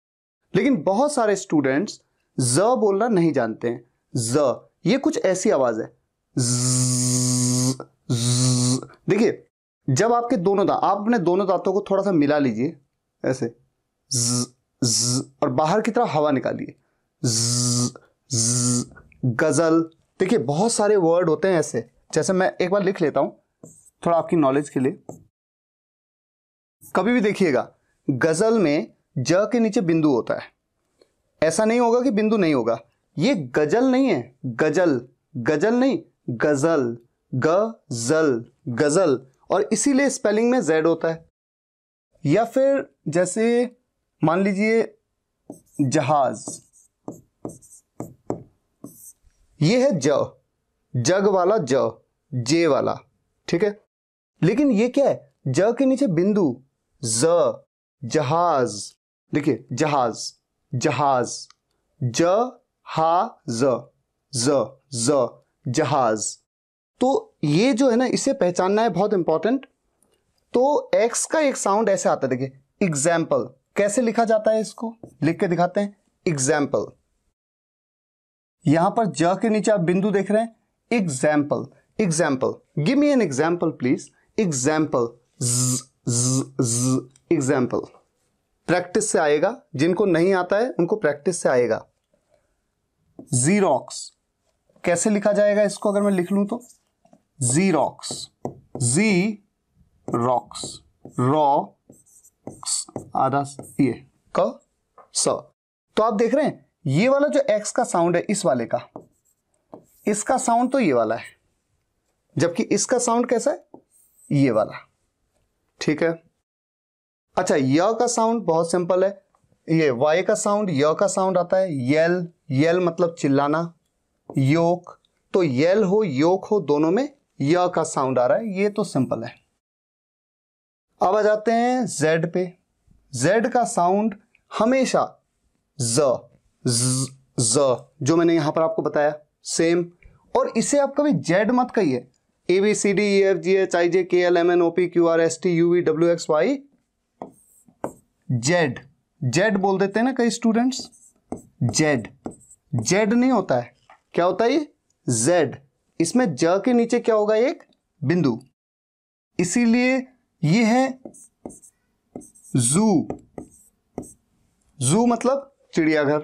लेकिन बहुत सारे स्टूडेंट्स ज बोलना नहीं जानते हैं ज ये कुछ ऐसी आवाज है देखिए जब आपके दोनों दांत आप अपने दोनों दांतों को थोड़ा सा मिला लीजिए ऐसे ज, ज, और बाहर की तरफ हवा निकालिए गजल देखिए बहुत सारे वर्ड होते हैं ऐसे जैसे मैं एक बार लिख लेता हूं थोड़ा आपकी नॉलेज के लिए कभी भी देखिएगा गजल में ज के नीचे बिंदु होता है ऐसा नहीं होगा कि बिंदु नहीं होगा ये गजल नहीं है गजल गजल नहीं गजल गजल गजल और इसीलिए स्पेलिंग में जेड होता है या फिर जैसे मान लीजिए जहाज ये है ज जग वाला ज जे वाला ठीक है लेकिन ये क्या है ज के नीचे बिंदु ज जहाज देखिए जहाज जहाज ज हा ज ज ज जहाज तो ये जो है ना इसे पहचानना है बहुत इंपॉर्टेंट तो एक्स का एक साउंड ऐसे आता है देखिए एग्जाम्पल कैसे लिखा जाता है इसको लिख के दिखाते हैं एग्जाम्पल यहां पर ज के नीचे आप बिंदु देख रहे हैं example example give me an example please example example practice से आएगा जिनको नहीं आता है उनको प्रैक्टिस से आएगा जीरोक्स कैसे लिखा जाएगा इसको अगर मैं लिख लूं तो जीरोक्स जी रॉक्स रॉक्स आधा ये क स तो आप देख रहे हैं ये वाला जो एक्स का साउंड है इस वाले का इसका साउंड तो ये वाला है जबकि इसका साउंड कैसा है ये वाला ठीक है अच्छा य का साउंड बहुत सिंपल है ये वाई का साउंड य का साउंड आता है यल यल मतलब चिल्लाना योक तो यल हो योक हो दोनों में य का साउंड आ रहा है ये तो सिंपल है अब आ जाते हैं जेड पे जेड का साउंड हमेशा ज ज जो मैंने यहां पर आपको बताया सेम और इसे आप कभी जेड मत कहिए A B C D E F G H I J K L M N O P Q R S T U V W X Y Z Z बोल देते हैं ना कई स्टूडेंट्स जेड जेड नहीं होता है क्या होता है ये जेड इसमें ज के नीचे क्या होगा एक बिंदु इसीलिए ये है जू जू मतलब चिड़ियाघर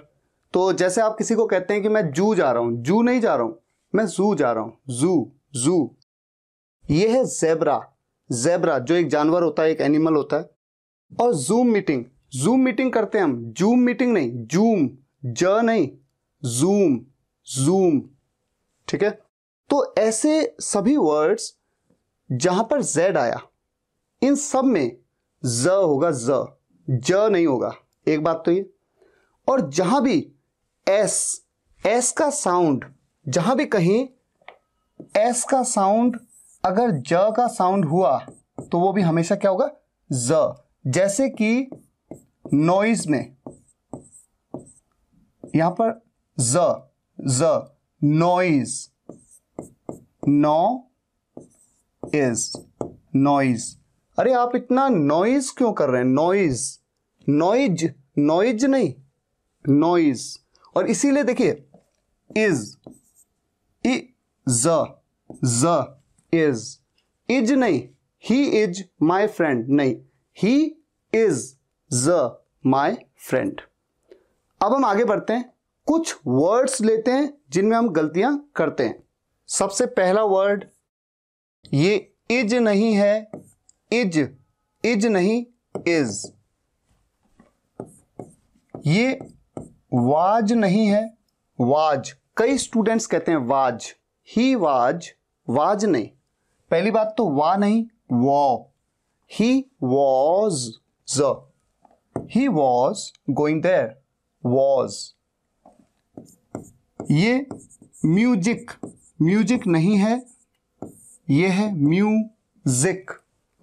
तो जैसे आप किसी को कहते हैं कि मैं जू जा रहा हूं जू नहीं जा रहा हूं मैं जू जा रहा हूं जू जू ये है जेबरा जेबरा जो एक जानवर होता है एक एनिमल होता है और जूम मीटिंग जूम मीटिंग करते हैं हम जूम मीटिंग नहीं जूम ज नहीं जूम जूम ठीक है तो ऐसे सभी वर्ड्स जहां पर जेड आया इन सब में ज होगा ज ज नहीं होगा एक बात तो ये और जहां भी एस एस का साउंड जहां भी कहीं एस का साउंड अगर ज का साउंड हुआ तो वो भी हमेशा क्या होगा ज जैसे कि नॉइज में यहां पर ज ज नॉइज नो इज नॉइज अरे आप इतना नॉइज क्यों कर रहे हैं नॉइज नॉइज नॉइज नहीं नॉइज और इसीलिए देखिए इज इ ज ज इज इज नहीं ही इज माय फ्रेंड नहीं ही इज ज माय फ्रेंड अब हम आगे बढ़ते हैं कुछ वर्ड्स लेते हैं जिनमें हम गलतियां करते हैं सबसे पहला वर्ड ये इज नहीं है इज इज नहीं इज ये वाज नहीं है वाज कई स्टूडेंट्स कहते हैं वाज ही वाज वाज नहीं पहली बात तो वा नहीं वॉ he was he was going there was ये म्यूजिक म्यूजिक नहीं है ये है म्यूजिक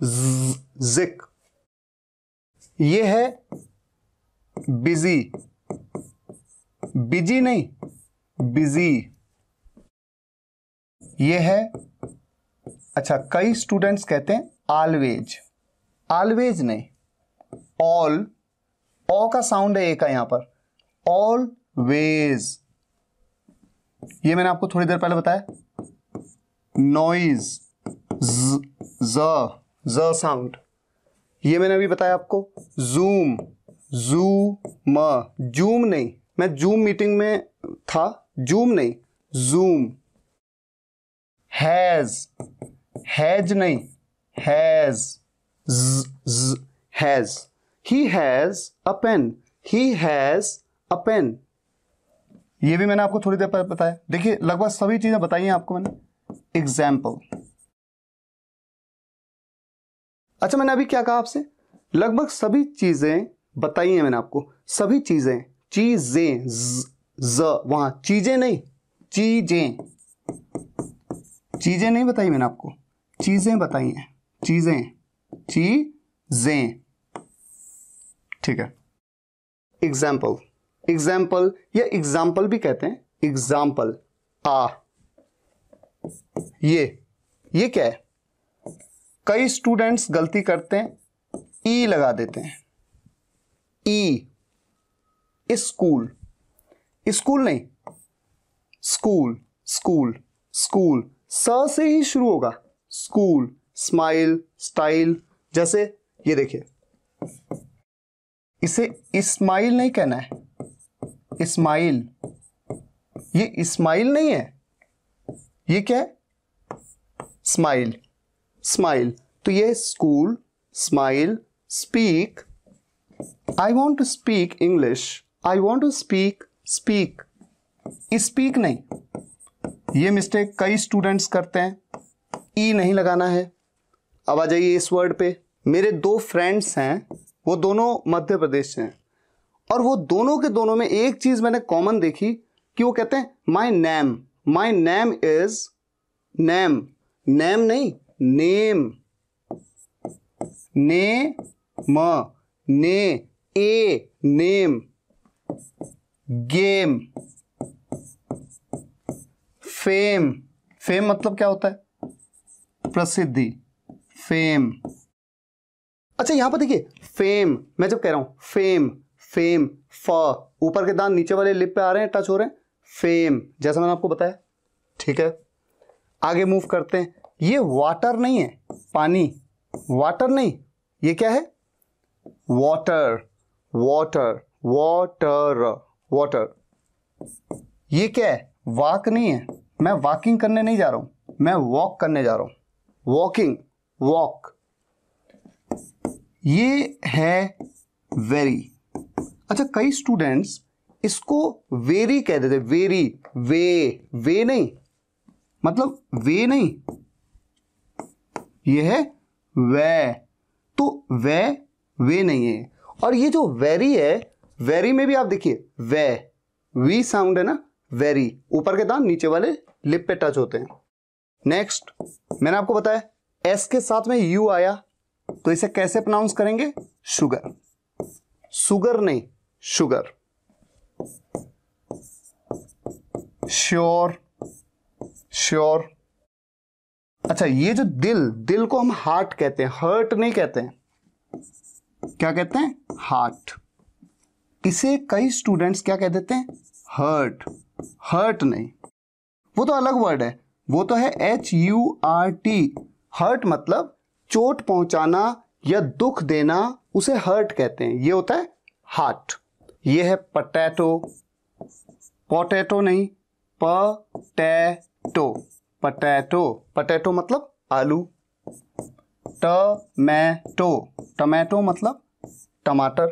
जिक ये है बिजी बिजी नहीं बिजी ये है अच्छा कई स्टूडेंट्स कहते हैं ऑलवेज ऑलवेज नहीं ऑल ओ का साउंड है ए का यहां पर ऑल वेज ये मैंने आपको थोड़ी देर पहले बताया नॉइज ज ज साउंड ये मैंने अभी बताया आपको जूम जू म जूम नहीं मैं जूम मीटिंग में था जूम नहीं जूम हैज हैज नहीं has has he has a pen he has a pen ये भी मैंने आपको थोड़ी देर पहले बताया देखिए लगभग सभी चीज़ें बताई हैं आपको मैंने एग्जाम्पल अच्छा मैंने अभी क्या कहा आपसे लगभग सभी चीज़ें बताई हैं मैंने आपको सभी चीज़ें चीज़ें ज वहां चीज़ें नहीं चीज़ें चीज़ें नहीं बताई मैंने आपको चीज़ें बताई हैं चीज़ें चीज़ें ठीक है एग्जाम्पल एग्जाम्पल या एग्जाम्पल भी कहते हैं एग्जाम्पल आ ये ये क्या है कई स्टूडेंट्स गलती करते हैं ई e लगा देते हैं ई स्कूल स्कूल नहीं स्कूल स्कूल स्कूल स से ही शुरू होगा स्कूल स्माइल स्टाइल जैसे ये देखिए इसे इस्माइल नहीं कहना है इस्माइल ये इस्माइल नहीं है ये क्या है स्माइल स्माइल तो ये school smile speak I want to speak English I want to speak speak speak नहीं ये मिस्टेक कई स्टूडेंट्स करते हैं ई e नहीं लगाना है अब आ जाइए इस वर्ड पे मेरे दो फ्रेंड्स हैं वो दोनों मध्य प्रदेश से हैं और वो दोनों के दोनों में एक चीज़ मैंने कॉमन देखी कि वो कहते हैं my name my name is name name नहीं नेम ने म ने ए नेम गेम फेम फेम मतलब क्या होता है प्रसिद्धि फेम अच्छा यहां पर देखिए फेम मैं जब कह रहा हूं फेम फेम फ ऊपर के दांत नीचे वाले लिप पे आ रहे हैं टच हो रहे हैं फेम जैसा मैंने आपको बताया ठीक है आगे मूव करते हैं ये वाटर नहीं है पानी वाटर नहीं ये क्या है वाटर वाटर वाटर वाटर ये क्या है वाक नहीं है मैं वॉकिंग करने नहीं जा रहा हूं मैं वॉक करने जा रहा हूं वॉकिंग वॉक ये है वेरी अच्छा कई स्टूडेंट्स इसको वेरी कह देते वेरी वे वे नहीं मतलब वे नहीं ये है वे तो वे वे नहीं है और ये जो वेरी है वेरी में भी आप देखिए वे वी साउंड है ना वेरी ऊपर के दांत नीचे वाले लिप पे टच होते हैं नेक्स्ट मैंने आपको बताया एस के साथ में यू आया तो इसे कैसे प्रोनाउंस करेंगे शुगर शुगर नहीं शुगर श्योर श्योर अच्छा ये जो दिल दिल को हम हार्ट कहते हैं हर्ट नहीं कहते हैं क्या कहते हैं हार्ट इसे कई स्टूडेंट्स क्या कह देते हैं हर्ट हर्ट नहीं वो तो अलग वर्ड है वो तो है H U R T hurt मतलब चोट पहुंचाना या दुख देना उसे हर्ट कहते हैं ये होता है हार्ट ये है पटैटो पोटैटो नहीं पटैटो पटैटो पटैटो मतलब आलू टमैटो मतलब टमाटर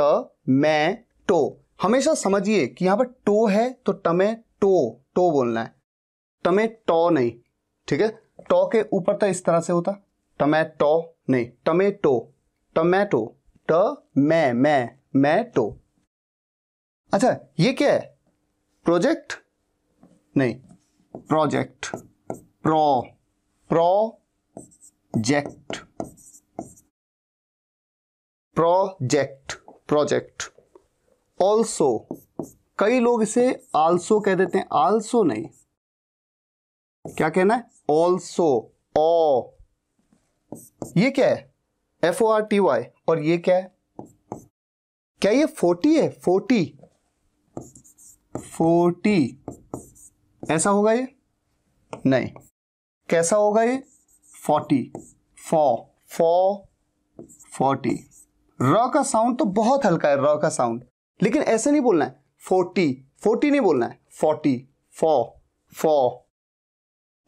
टमैटो हमेशा समझिए कि यहां पर टो है तो टमे टो टो बोलना है टमे टो नहीं ठीक है टो के ऊपर तो इस तरह से होता टमेटो नहीं टमेटो टमेटो ट मै मै मै टो अच्छा ये क्या है प्रोजेक्ट नहीं प्रोजेक्ट प्रो प्रोजेक्ट प्रोजेक्ट प्रोजेक्ट ऑल्सो कई लोग इसे आल्सो कह देते हैं आल्सो नहीं क्या कहना है ऑल्सो ओ ये क्या है F O R T Y और ये क्या है क्या ये फोर्टी है फोर्टी फोर्टी ऐसा होगा ये नहीं कैसा होगा ये फोर्टी फो फो फोर्टी र का साउंड तो बहुत हल्का है र का साउंड लेकिन ऐसे नहीं बोलना है फोर्टी फोर्टी नहीं बोलना है फोर्टी फो फो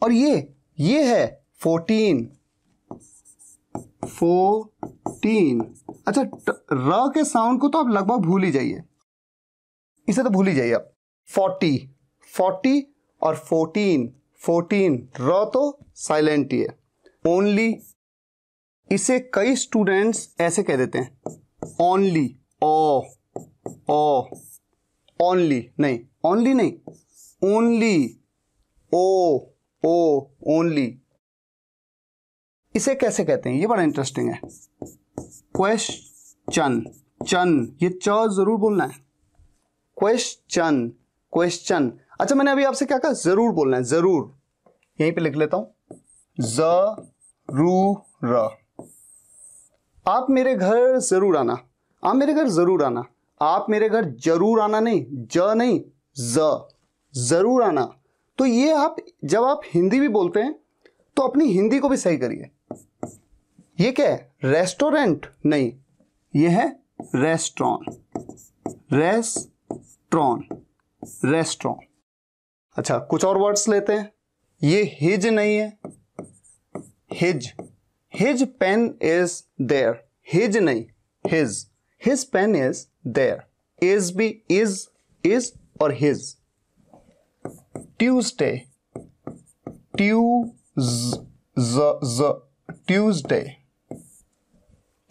और ये ये है फोर्टीन फोर्टीन अच्छा र के साउंड को तो आप लगभग भूल ही जाइए इसे तो भूल ही जाइए आप फोर्टी फोर्टी और फोर्टीन फोर्टीन र तो साइलेंट ही है ओनली इसे कई स्टूडेंट्स ऐसे कह देते हैं ओनली ओ ओ ओनली नहीं ओनली नहीं ओनली ओ ओ ओनली इसे कैसे कहते हैं ये बड़ा इंटरेस्टिंग है क्वेश्चन चन ये च जरूर बोलना है क्वेश्चन क्वेश्चन अच्छा मैंने अभी आपसे क्या कहा जरूर बोलना है जरूर यहीं पे लिख लेता हूं ज रू र आप मेरे घर जरूर आना आप मेरे घर जरूर आना आप मेरे घर जरूर आना नहीं ज नहीं ज जरूर आना तो ये आप जब आप हिंदी भी बोलते हैं तो अपनी हिंदी को भी सही करिए ये क्या है रेस्टोरेंट नहीं ये है रेस्टोरेंट रेस्ट्रॉन रेस्ट्रॉन अच्छा कुछ और वर्ड्स लेते हैं ये हिज नहीं है his his pen is there his नहीं his his pen is there is be is is और हिज ट्यू ट्यूज Tuesday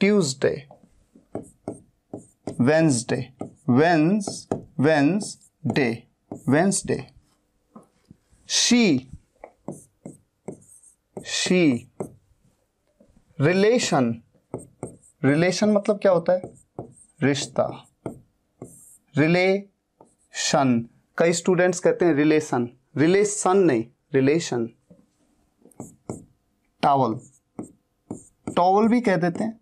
Tuesday, Wednesday, Wednes, Wednesday, Wednesday. She, she, relation, relation मतलब क्या होता है रिश्ता रिलेशन कई स्टूडेंट्स कहते हैं रिलेशन रिलेशन नहीं रिलेशन टॉवल टॉवल भी कह देते हैं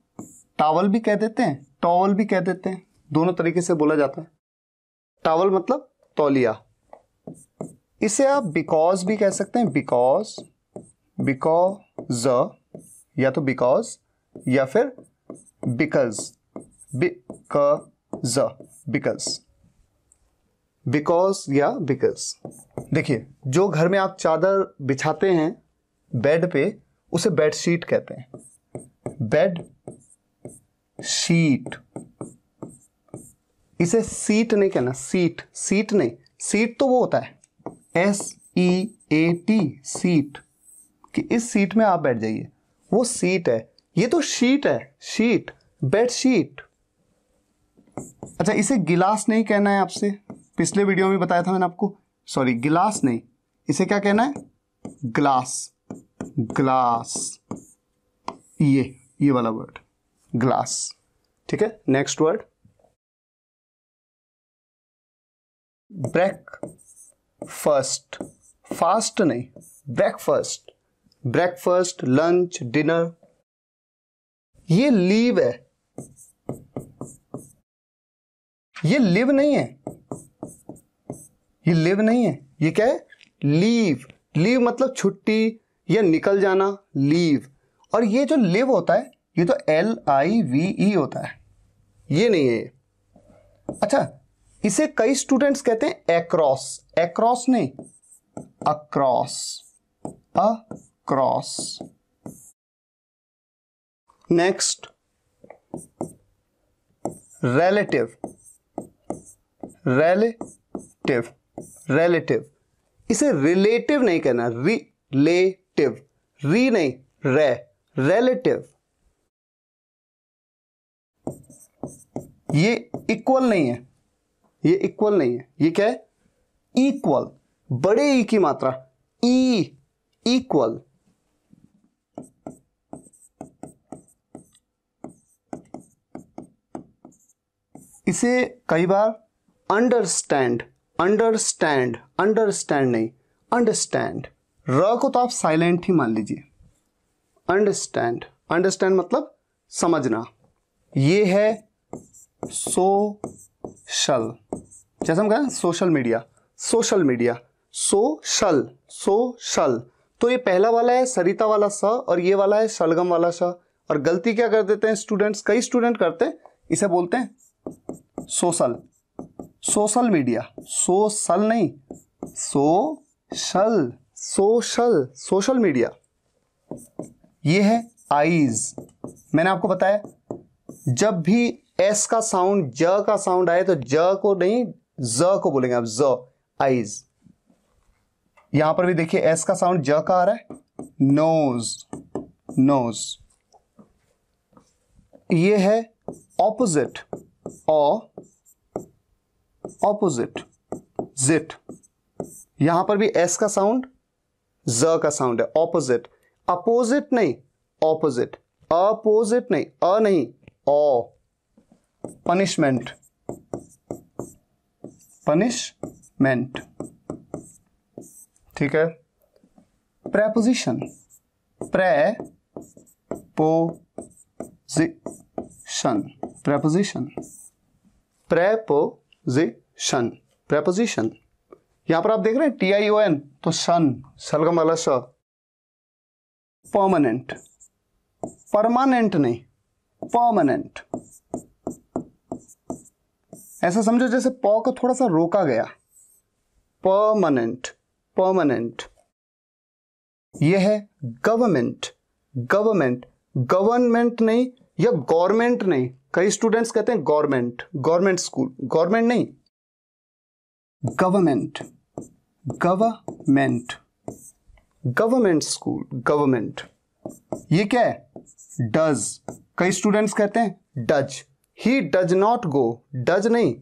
टावल भी कह देते हैं टॉवल भी कह देते हैं दोनों तरीके से बोला जाता है टावल मतलब तौलिया इसे आप बिकॉज भी कह सकते हैं बिकॉज बिकॉज या तो बिकॉज या फिर बिकॉज बिकॉज बिकॉज बिकॉज या बिकॉज देखिए जो घर में आप चादर बिछाते हैं बेड पे उसे बेडशीट कहते हैं बेड शीट इसे सीट नहीं कहना सीट सीट नहीं सीट तो वो होता है S E A T seat कि इस सीट में आप बैठ जाइए वो सीट है ये तो शीट है शीट बेड शीट अच्छा इसे गिलास नहीं कहना है आपसे पिछले वीडियो में बताया था मैंने आपको सॉरी गिलास नहीं इसे क्या कहना है ग्लास ग्लास ये ये वाला वर्ड ग्लास ठीक है नेक्स्ट वर्ड फर्स्ट फास्ट नहीं ब्रेकफर्स्ट ब्रेकफर्स्ट लंच डिनर ये लीव है ये लिव नहीं है ये लिव नहीं है ये क्या है लीव लीव मतलब छुट्टी या निकल जाना लीव और ये जो लिव होता है ये तो एल आई वी ई होता है ये नहीं है अच्छा इसे कई स्टूडेंट्स कहते हैं एक्रॉस एक्रॉस नहीं across across next relative relative relative इसे रिलेटिव नहीं कहना रिलेटिव री नहीं रे रेलेटिव ये इक्वल नहीं है ये इक्वल नहीं है ये क्या है इक्वल बड़े ई e की मात्रा ई e इक्वल इसे कई बार अंडरस्टैंड अंडरस्टैंड अंडरस्टैंड नहीं अंडरस्टैंड र को तो आप साइलेंट ही मान लीजिए अंडरस्टैंड अंडरस्टैंड मतलब समझना ये है सोशल जैसे हम कहें social media social media social social तो ये पहला वाला है सरिता वाला स और ये वाला है शलगम वाला स और गलती क्या कर देते हैं स्टूडेंट्स कई स्टूडेंट करते हैं इसे बोलते हैं सोशल सोशल मीडिया सोशल नहीं सोशल सोशल सोशल मीडिया ये है आईज मैंने आपको बताया जब भी एस का साउंड ज का साउंड आए तो ज को नहीं ज को बोलेंगे आप ज आईज यहां पर भी देखिए एस का साउंड ज का आ रहा है नोज नोज ये है ऑपोजिट और ऑपोजिट जिट यहां पर भी एस का साउंड ज का साउंड है ऑपोजिट अपोजिट नहीं ऑपोजिट अपोजिट नहीं अ नहीं ओ पनिशमेंट पनिशमेंट ठीक है preposition preposition preposition preposition preposition यहां पर आप देख रहे हैं टी आई ओ एन तो सन सलगम अल स परमानेंट परमानेंट नहीं परमानेंट ऐसा समझो जैसे प को थोड़ा सा रोका गया परमानेंट परमानेंट यह है गवर्नमेंट गवर्नमेंट गवर्नमेंट नहीं या गवर्नमेंट नहीं कई स्टूडेंट्स कहते हैं गवर्नमेंट गवर्नमेंट स्कूल गवर्नमेंट नहीं government government government school government ये क्या है डज कई स्टूडेंट्स कहते हैं does he does not go does नहीं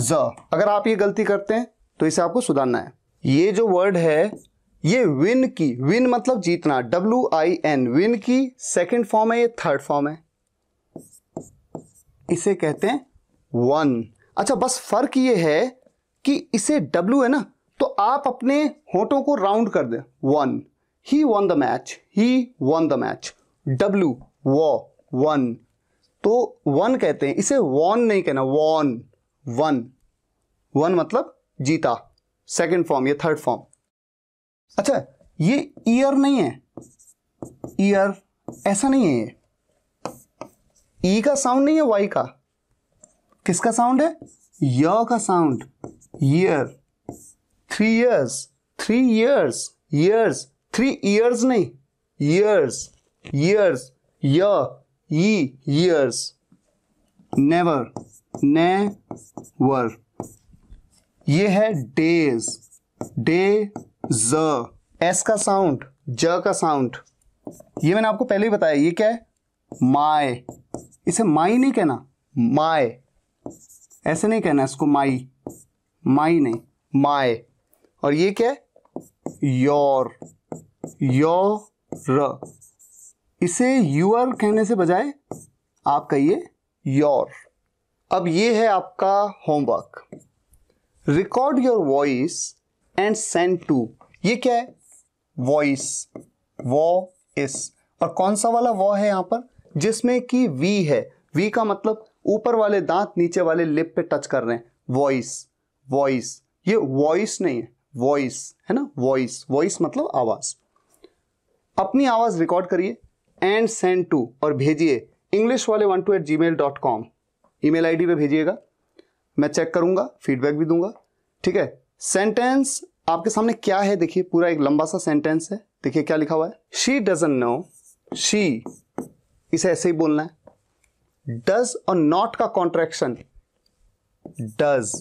ज अगर आप ये गलती करते हैं तो इसे आपको सुधारना है ये जो वर्ड है ये विन की विन मतलब जीतना डब्ल्यू आई एन विन की सेकेंड फॉर्म है ये थर्ड फॉर्म है इसे कहते हैं वन अच्छा बस फर्क ये है कि इसे डब्ल्यू है ना तो आप अपने होठों को राउंड कर दें won he won the match he won the match W वो वन तो वन कहते हैं इसे वॉन नहीं कहना वॉन वन वन मतलब जीता सेकंड फॉर्म या थर्ड फॉर्म अच्छा ये ईयर नहीं है ईयर ऐसा नहीं है ये ई e का साउंड नहीं है वाई का किसका साउंड है य का sound year three years three years years three years नहीं ईयर्स ईयर्स य ye years never never ये है डेज डे ज एस का साउंड ज का साउंड ये मैंने आपको पहले ही बताया ये क्या है माए इसे माई नहीं कहना माए ऐसे नहीं कहना इसको माई माई नहीं माए और ये क्या है योर योर इसे यूर कहने से बजाय आप कहिए योर अब ये है आपका homework record your voice and send to ये क्या है वॉइस वॉ इस और कौन सा वाला वॉ है यहां पर जिसमें कि वी है वी का मतलब ऊपर वाले दांत नीचे वाले लिप पे टच कर रहे हैं वॉइस वॉइस ये वॉइस नहीं है वॉइस है ना वॉइस वॉइस मतलब आवाज अपनी आवाज रिकॉर्ड करिए एंड सेंड टू और भेजिए इंग्लिश वाले one two eight Gmail dot com email I D पर भेजिएगा मैं चेक करूंगा फीडबैक भी दूंगा ठीक है सेंटेंस आपके सामने क्या है देखिए पूरा एक लंबा सा सेंटेंस है देखिए क्या लिखा हुआ है शी डजन नो शी इसे ऐसे ही बोलना है डज और नॉट का कॉन्ट्रेक्शन डज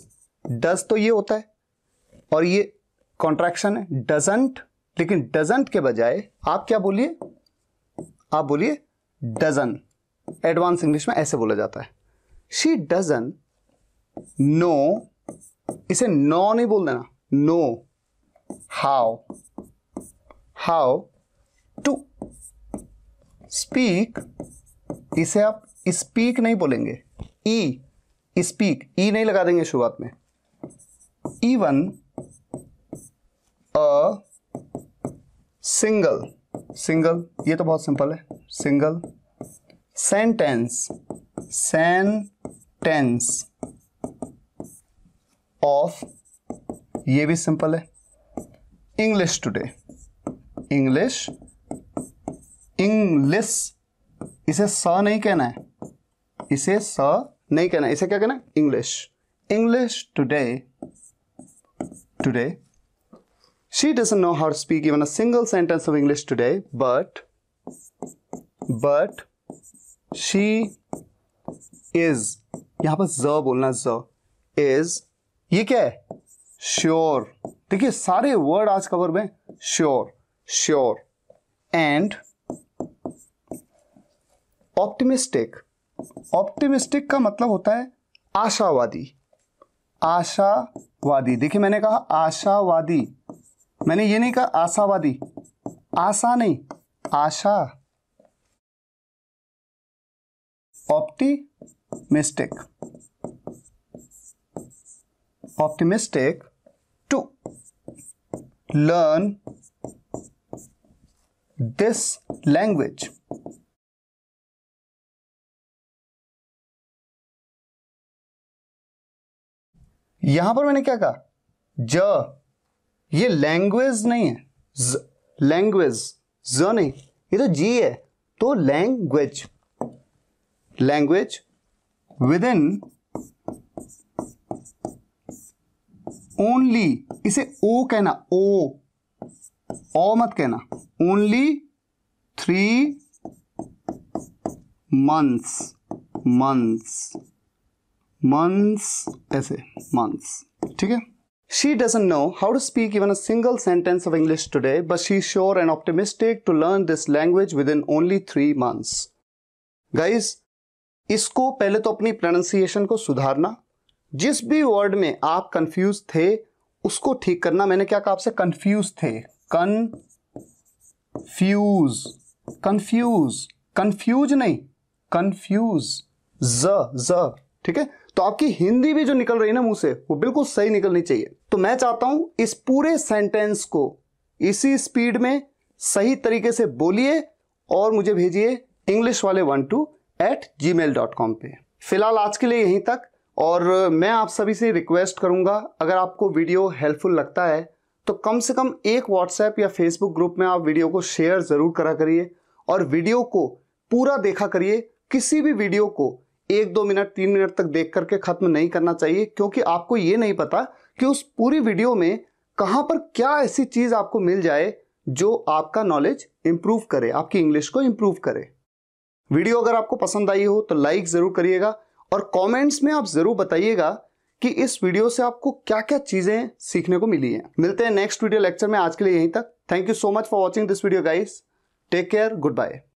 डज तो ये होता है और ये कॉन्ट्रैक्शन है डजेंट लेकिन डजेंट के बजाय आप क्या बोलिए आप बोलिए डजन एडवांस इंग्लिश में ऐसे बोला जाता है शी डजन नो इसे नो नहीं बोल देना no how how to speak इसे आप स्पीक नहीं बोलेंगे ई स्पीक ई नहीं लगा देंगे शुरुआत में इवन अ सिंगल सिंगल ये तो बहुत सिंपल है सिंगल सेंटेंस सेंटेंस ऑफ ये भी सिंपल है इंग्लिश टुडे इंग्लिश इंग्लिश इसे स नहीं कहना है इसे स नहीं कहना है इसे क्या कहना है English English today today She doesn't know how to speak even a single sentence of English today, but, but she is, यहाँ पर ज बोलना ज is, ये क्या है श्योर देखिए सारे वर्ड आज कवर में sure sure and optimistic optimistic का मतलब होता है आशावादी आशावादी देखिए मैंने कहा आशावादी मैंने ये नहीं कहा आशावादी आशा नहीं आशा optimistic optimistic to learn this language यहां पर मैंने क्या कहा ज ये लैंग्वेज नहीं है लैंग्वेज ज नहीं ये तो जी है तो language language within only इसे ओ कहना ओ ओ मत कहना only three months months months ऐसे मंथ्स ठीक है She doesn't know how to speak even a single sentence of English today, but she's sure and optimistic to learn this language within only three months. Guys, इसको पहले तो अपनी pronunciation को सुधारना जिस भी वर्ड में आप कंफ्यूज थे उसको ठीक करना मैंने क्या कहा आपसे कंफ्यूज थे कन फ्यूज कंफ्यूज कंफ्यूज नहीं कंफ्यूज ज ज ठीक है तो आपकी हिंदी भी जो निकल रही है ना मुंह से वो बिल्कुल सही निकलनी चाहिए तो मैं चाहता हूं इस पूरे सेंटेंस को इसी स्पीड में सही तरीके से बोलिए और मुझे भेजिए इंग्लिश वाले one two eight Gmail dot com पर फिलहाल आज के लिए यहीं तक और मैं आप सभी से रिक्वेस्ट करूंगा अगर आपको वीडियो हेल्पफुल लगता है तो कम से कम एक व्हाट्सएप या फेसबुक ग्रुप में आप वीडियो को शेयर ज़रूर करा करिए और वीडियो को पूरा देखा करिए किसी भी वीडियो को एक दो मिनट तीन मिनट तक देख करके ख़त्म नहीं करना चाहिए क्योंकि आपको ये नहीं पता कि उस पूरी वीडियो में कहाँ पर क्या ऐसी चीज़ आपको मिल जाए जो आपका नॉलेज इंप्रूव करे आपकी इंग्लिश को इंप्रूव करे वीडियो अगर आपको पसंद आई हो तो लाइक ज़रूर करिएगा और कमेंट्स में आप ज़रूर बताइएगा कि इस वीडियो से आपको क्या क्या चीज़ें सीखने को मिली हैं मिलते हैं नेक्स्ट वीडियो लेक्चर में आज के लिए यहीं तक thank you so much for watching this video guys take care good bye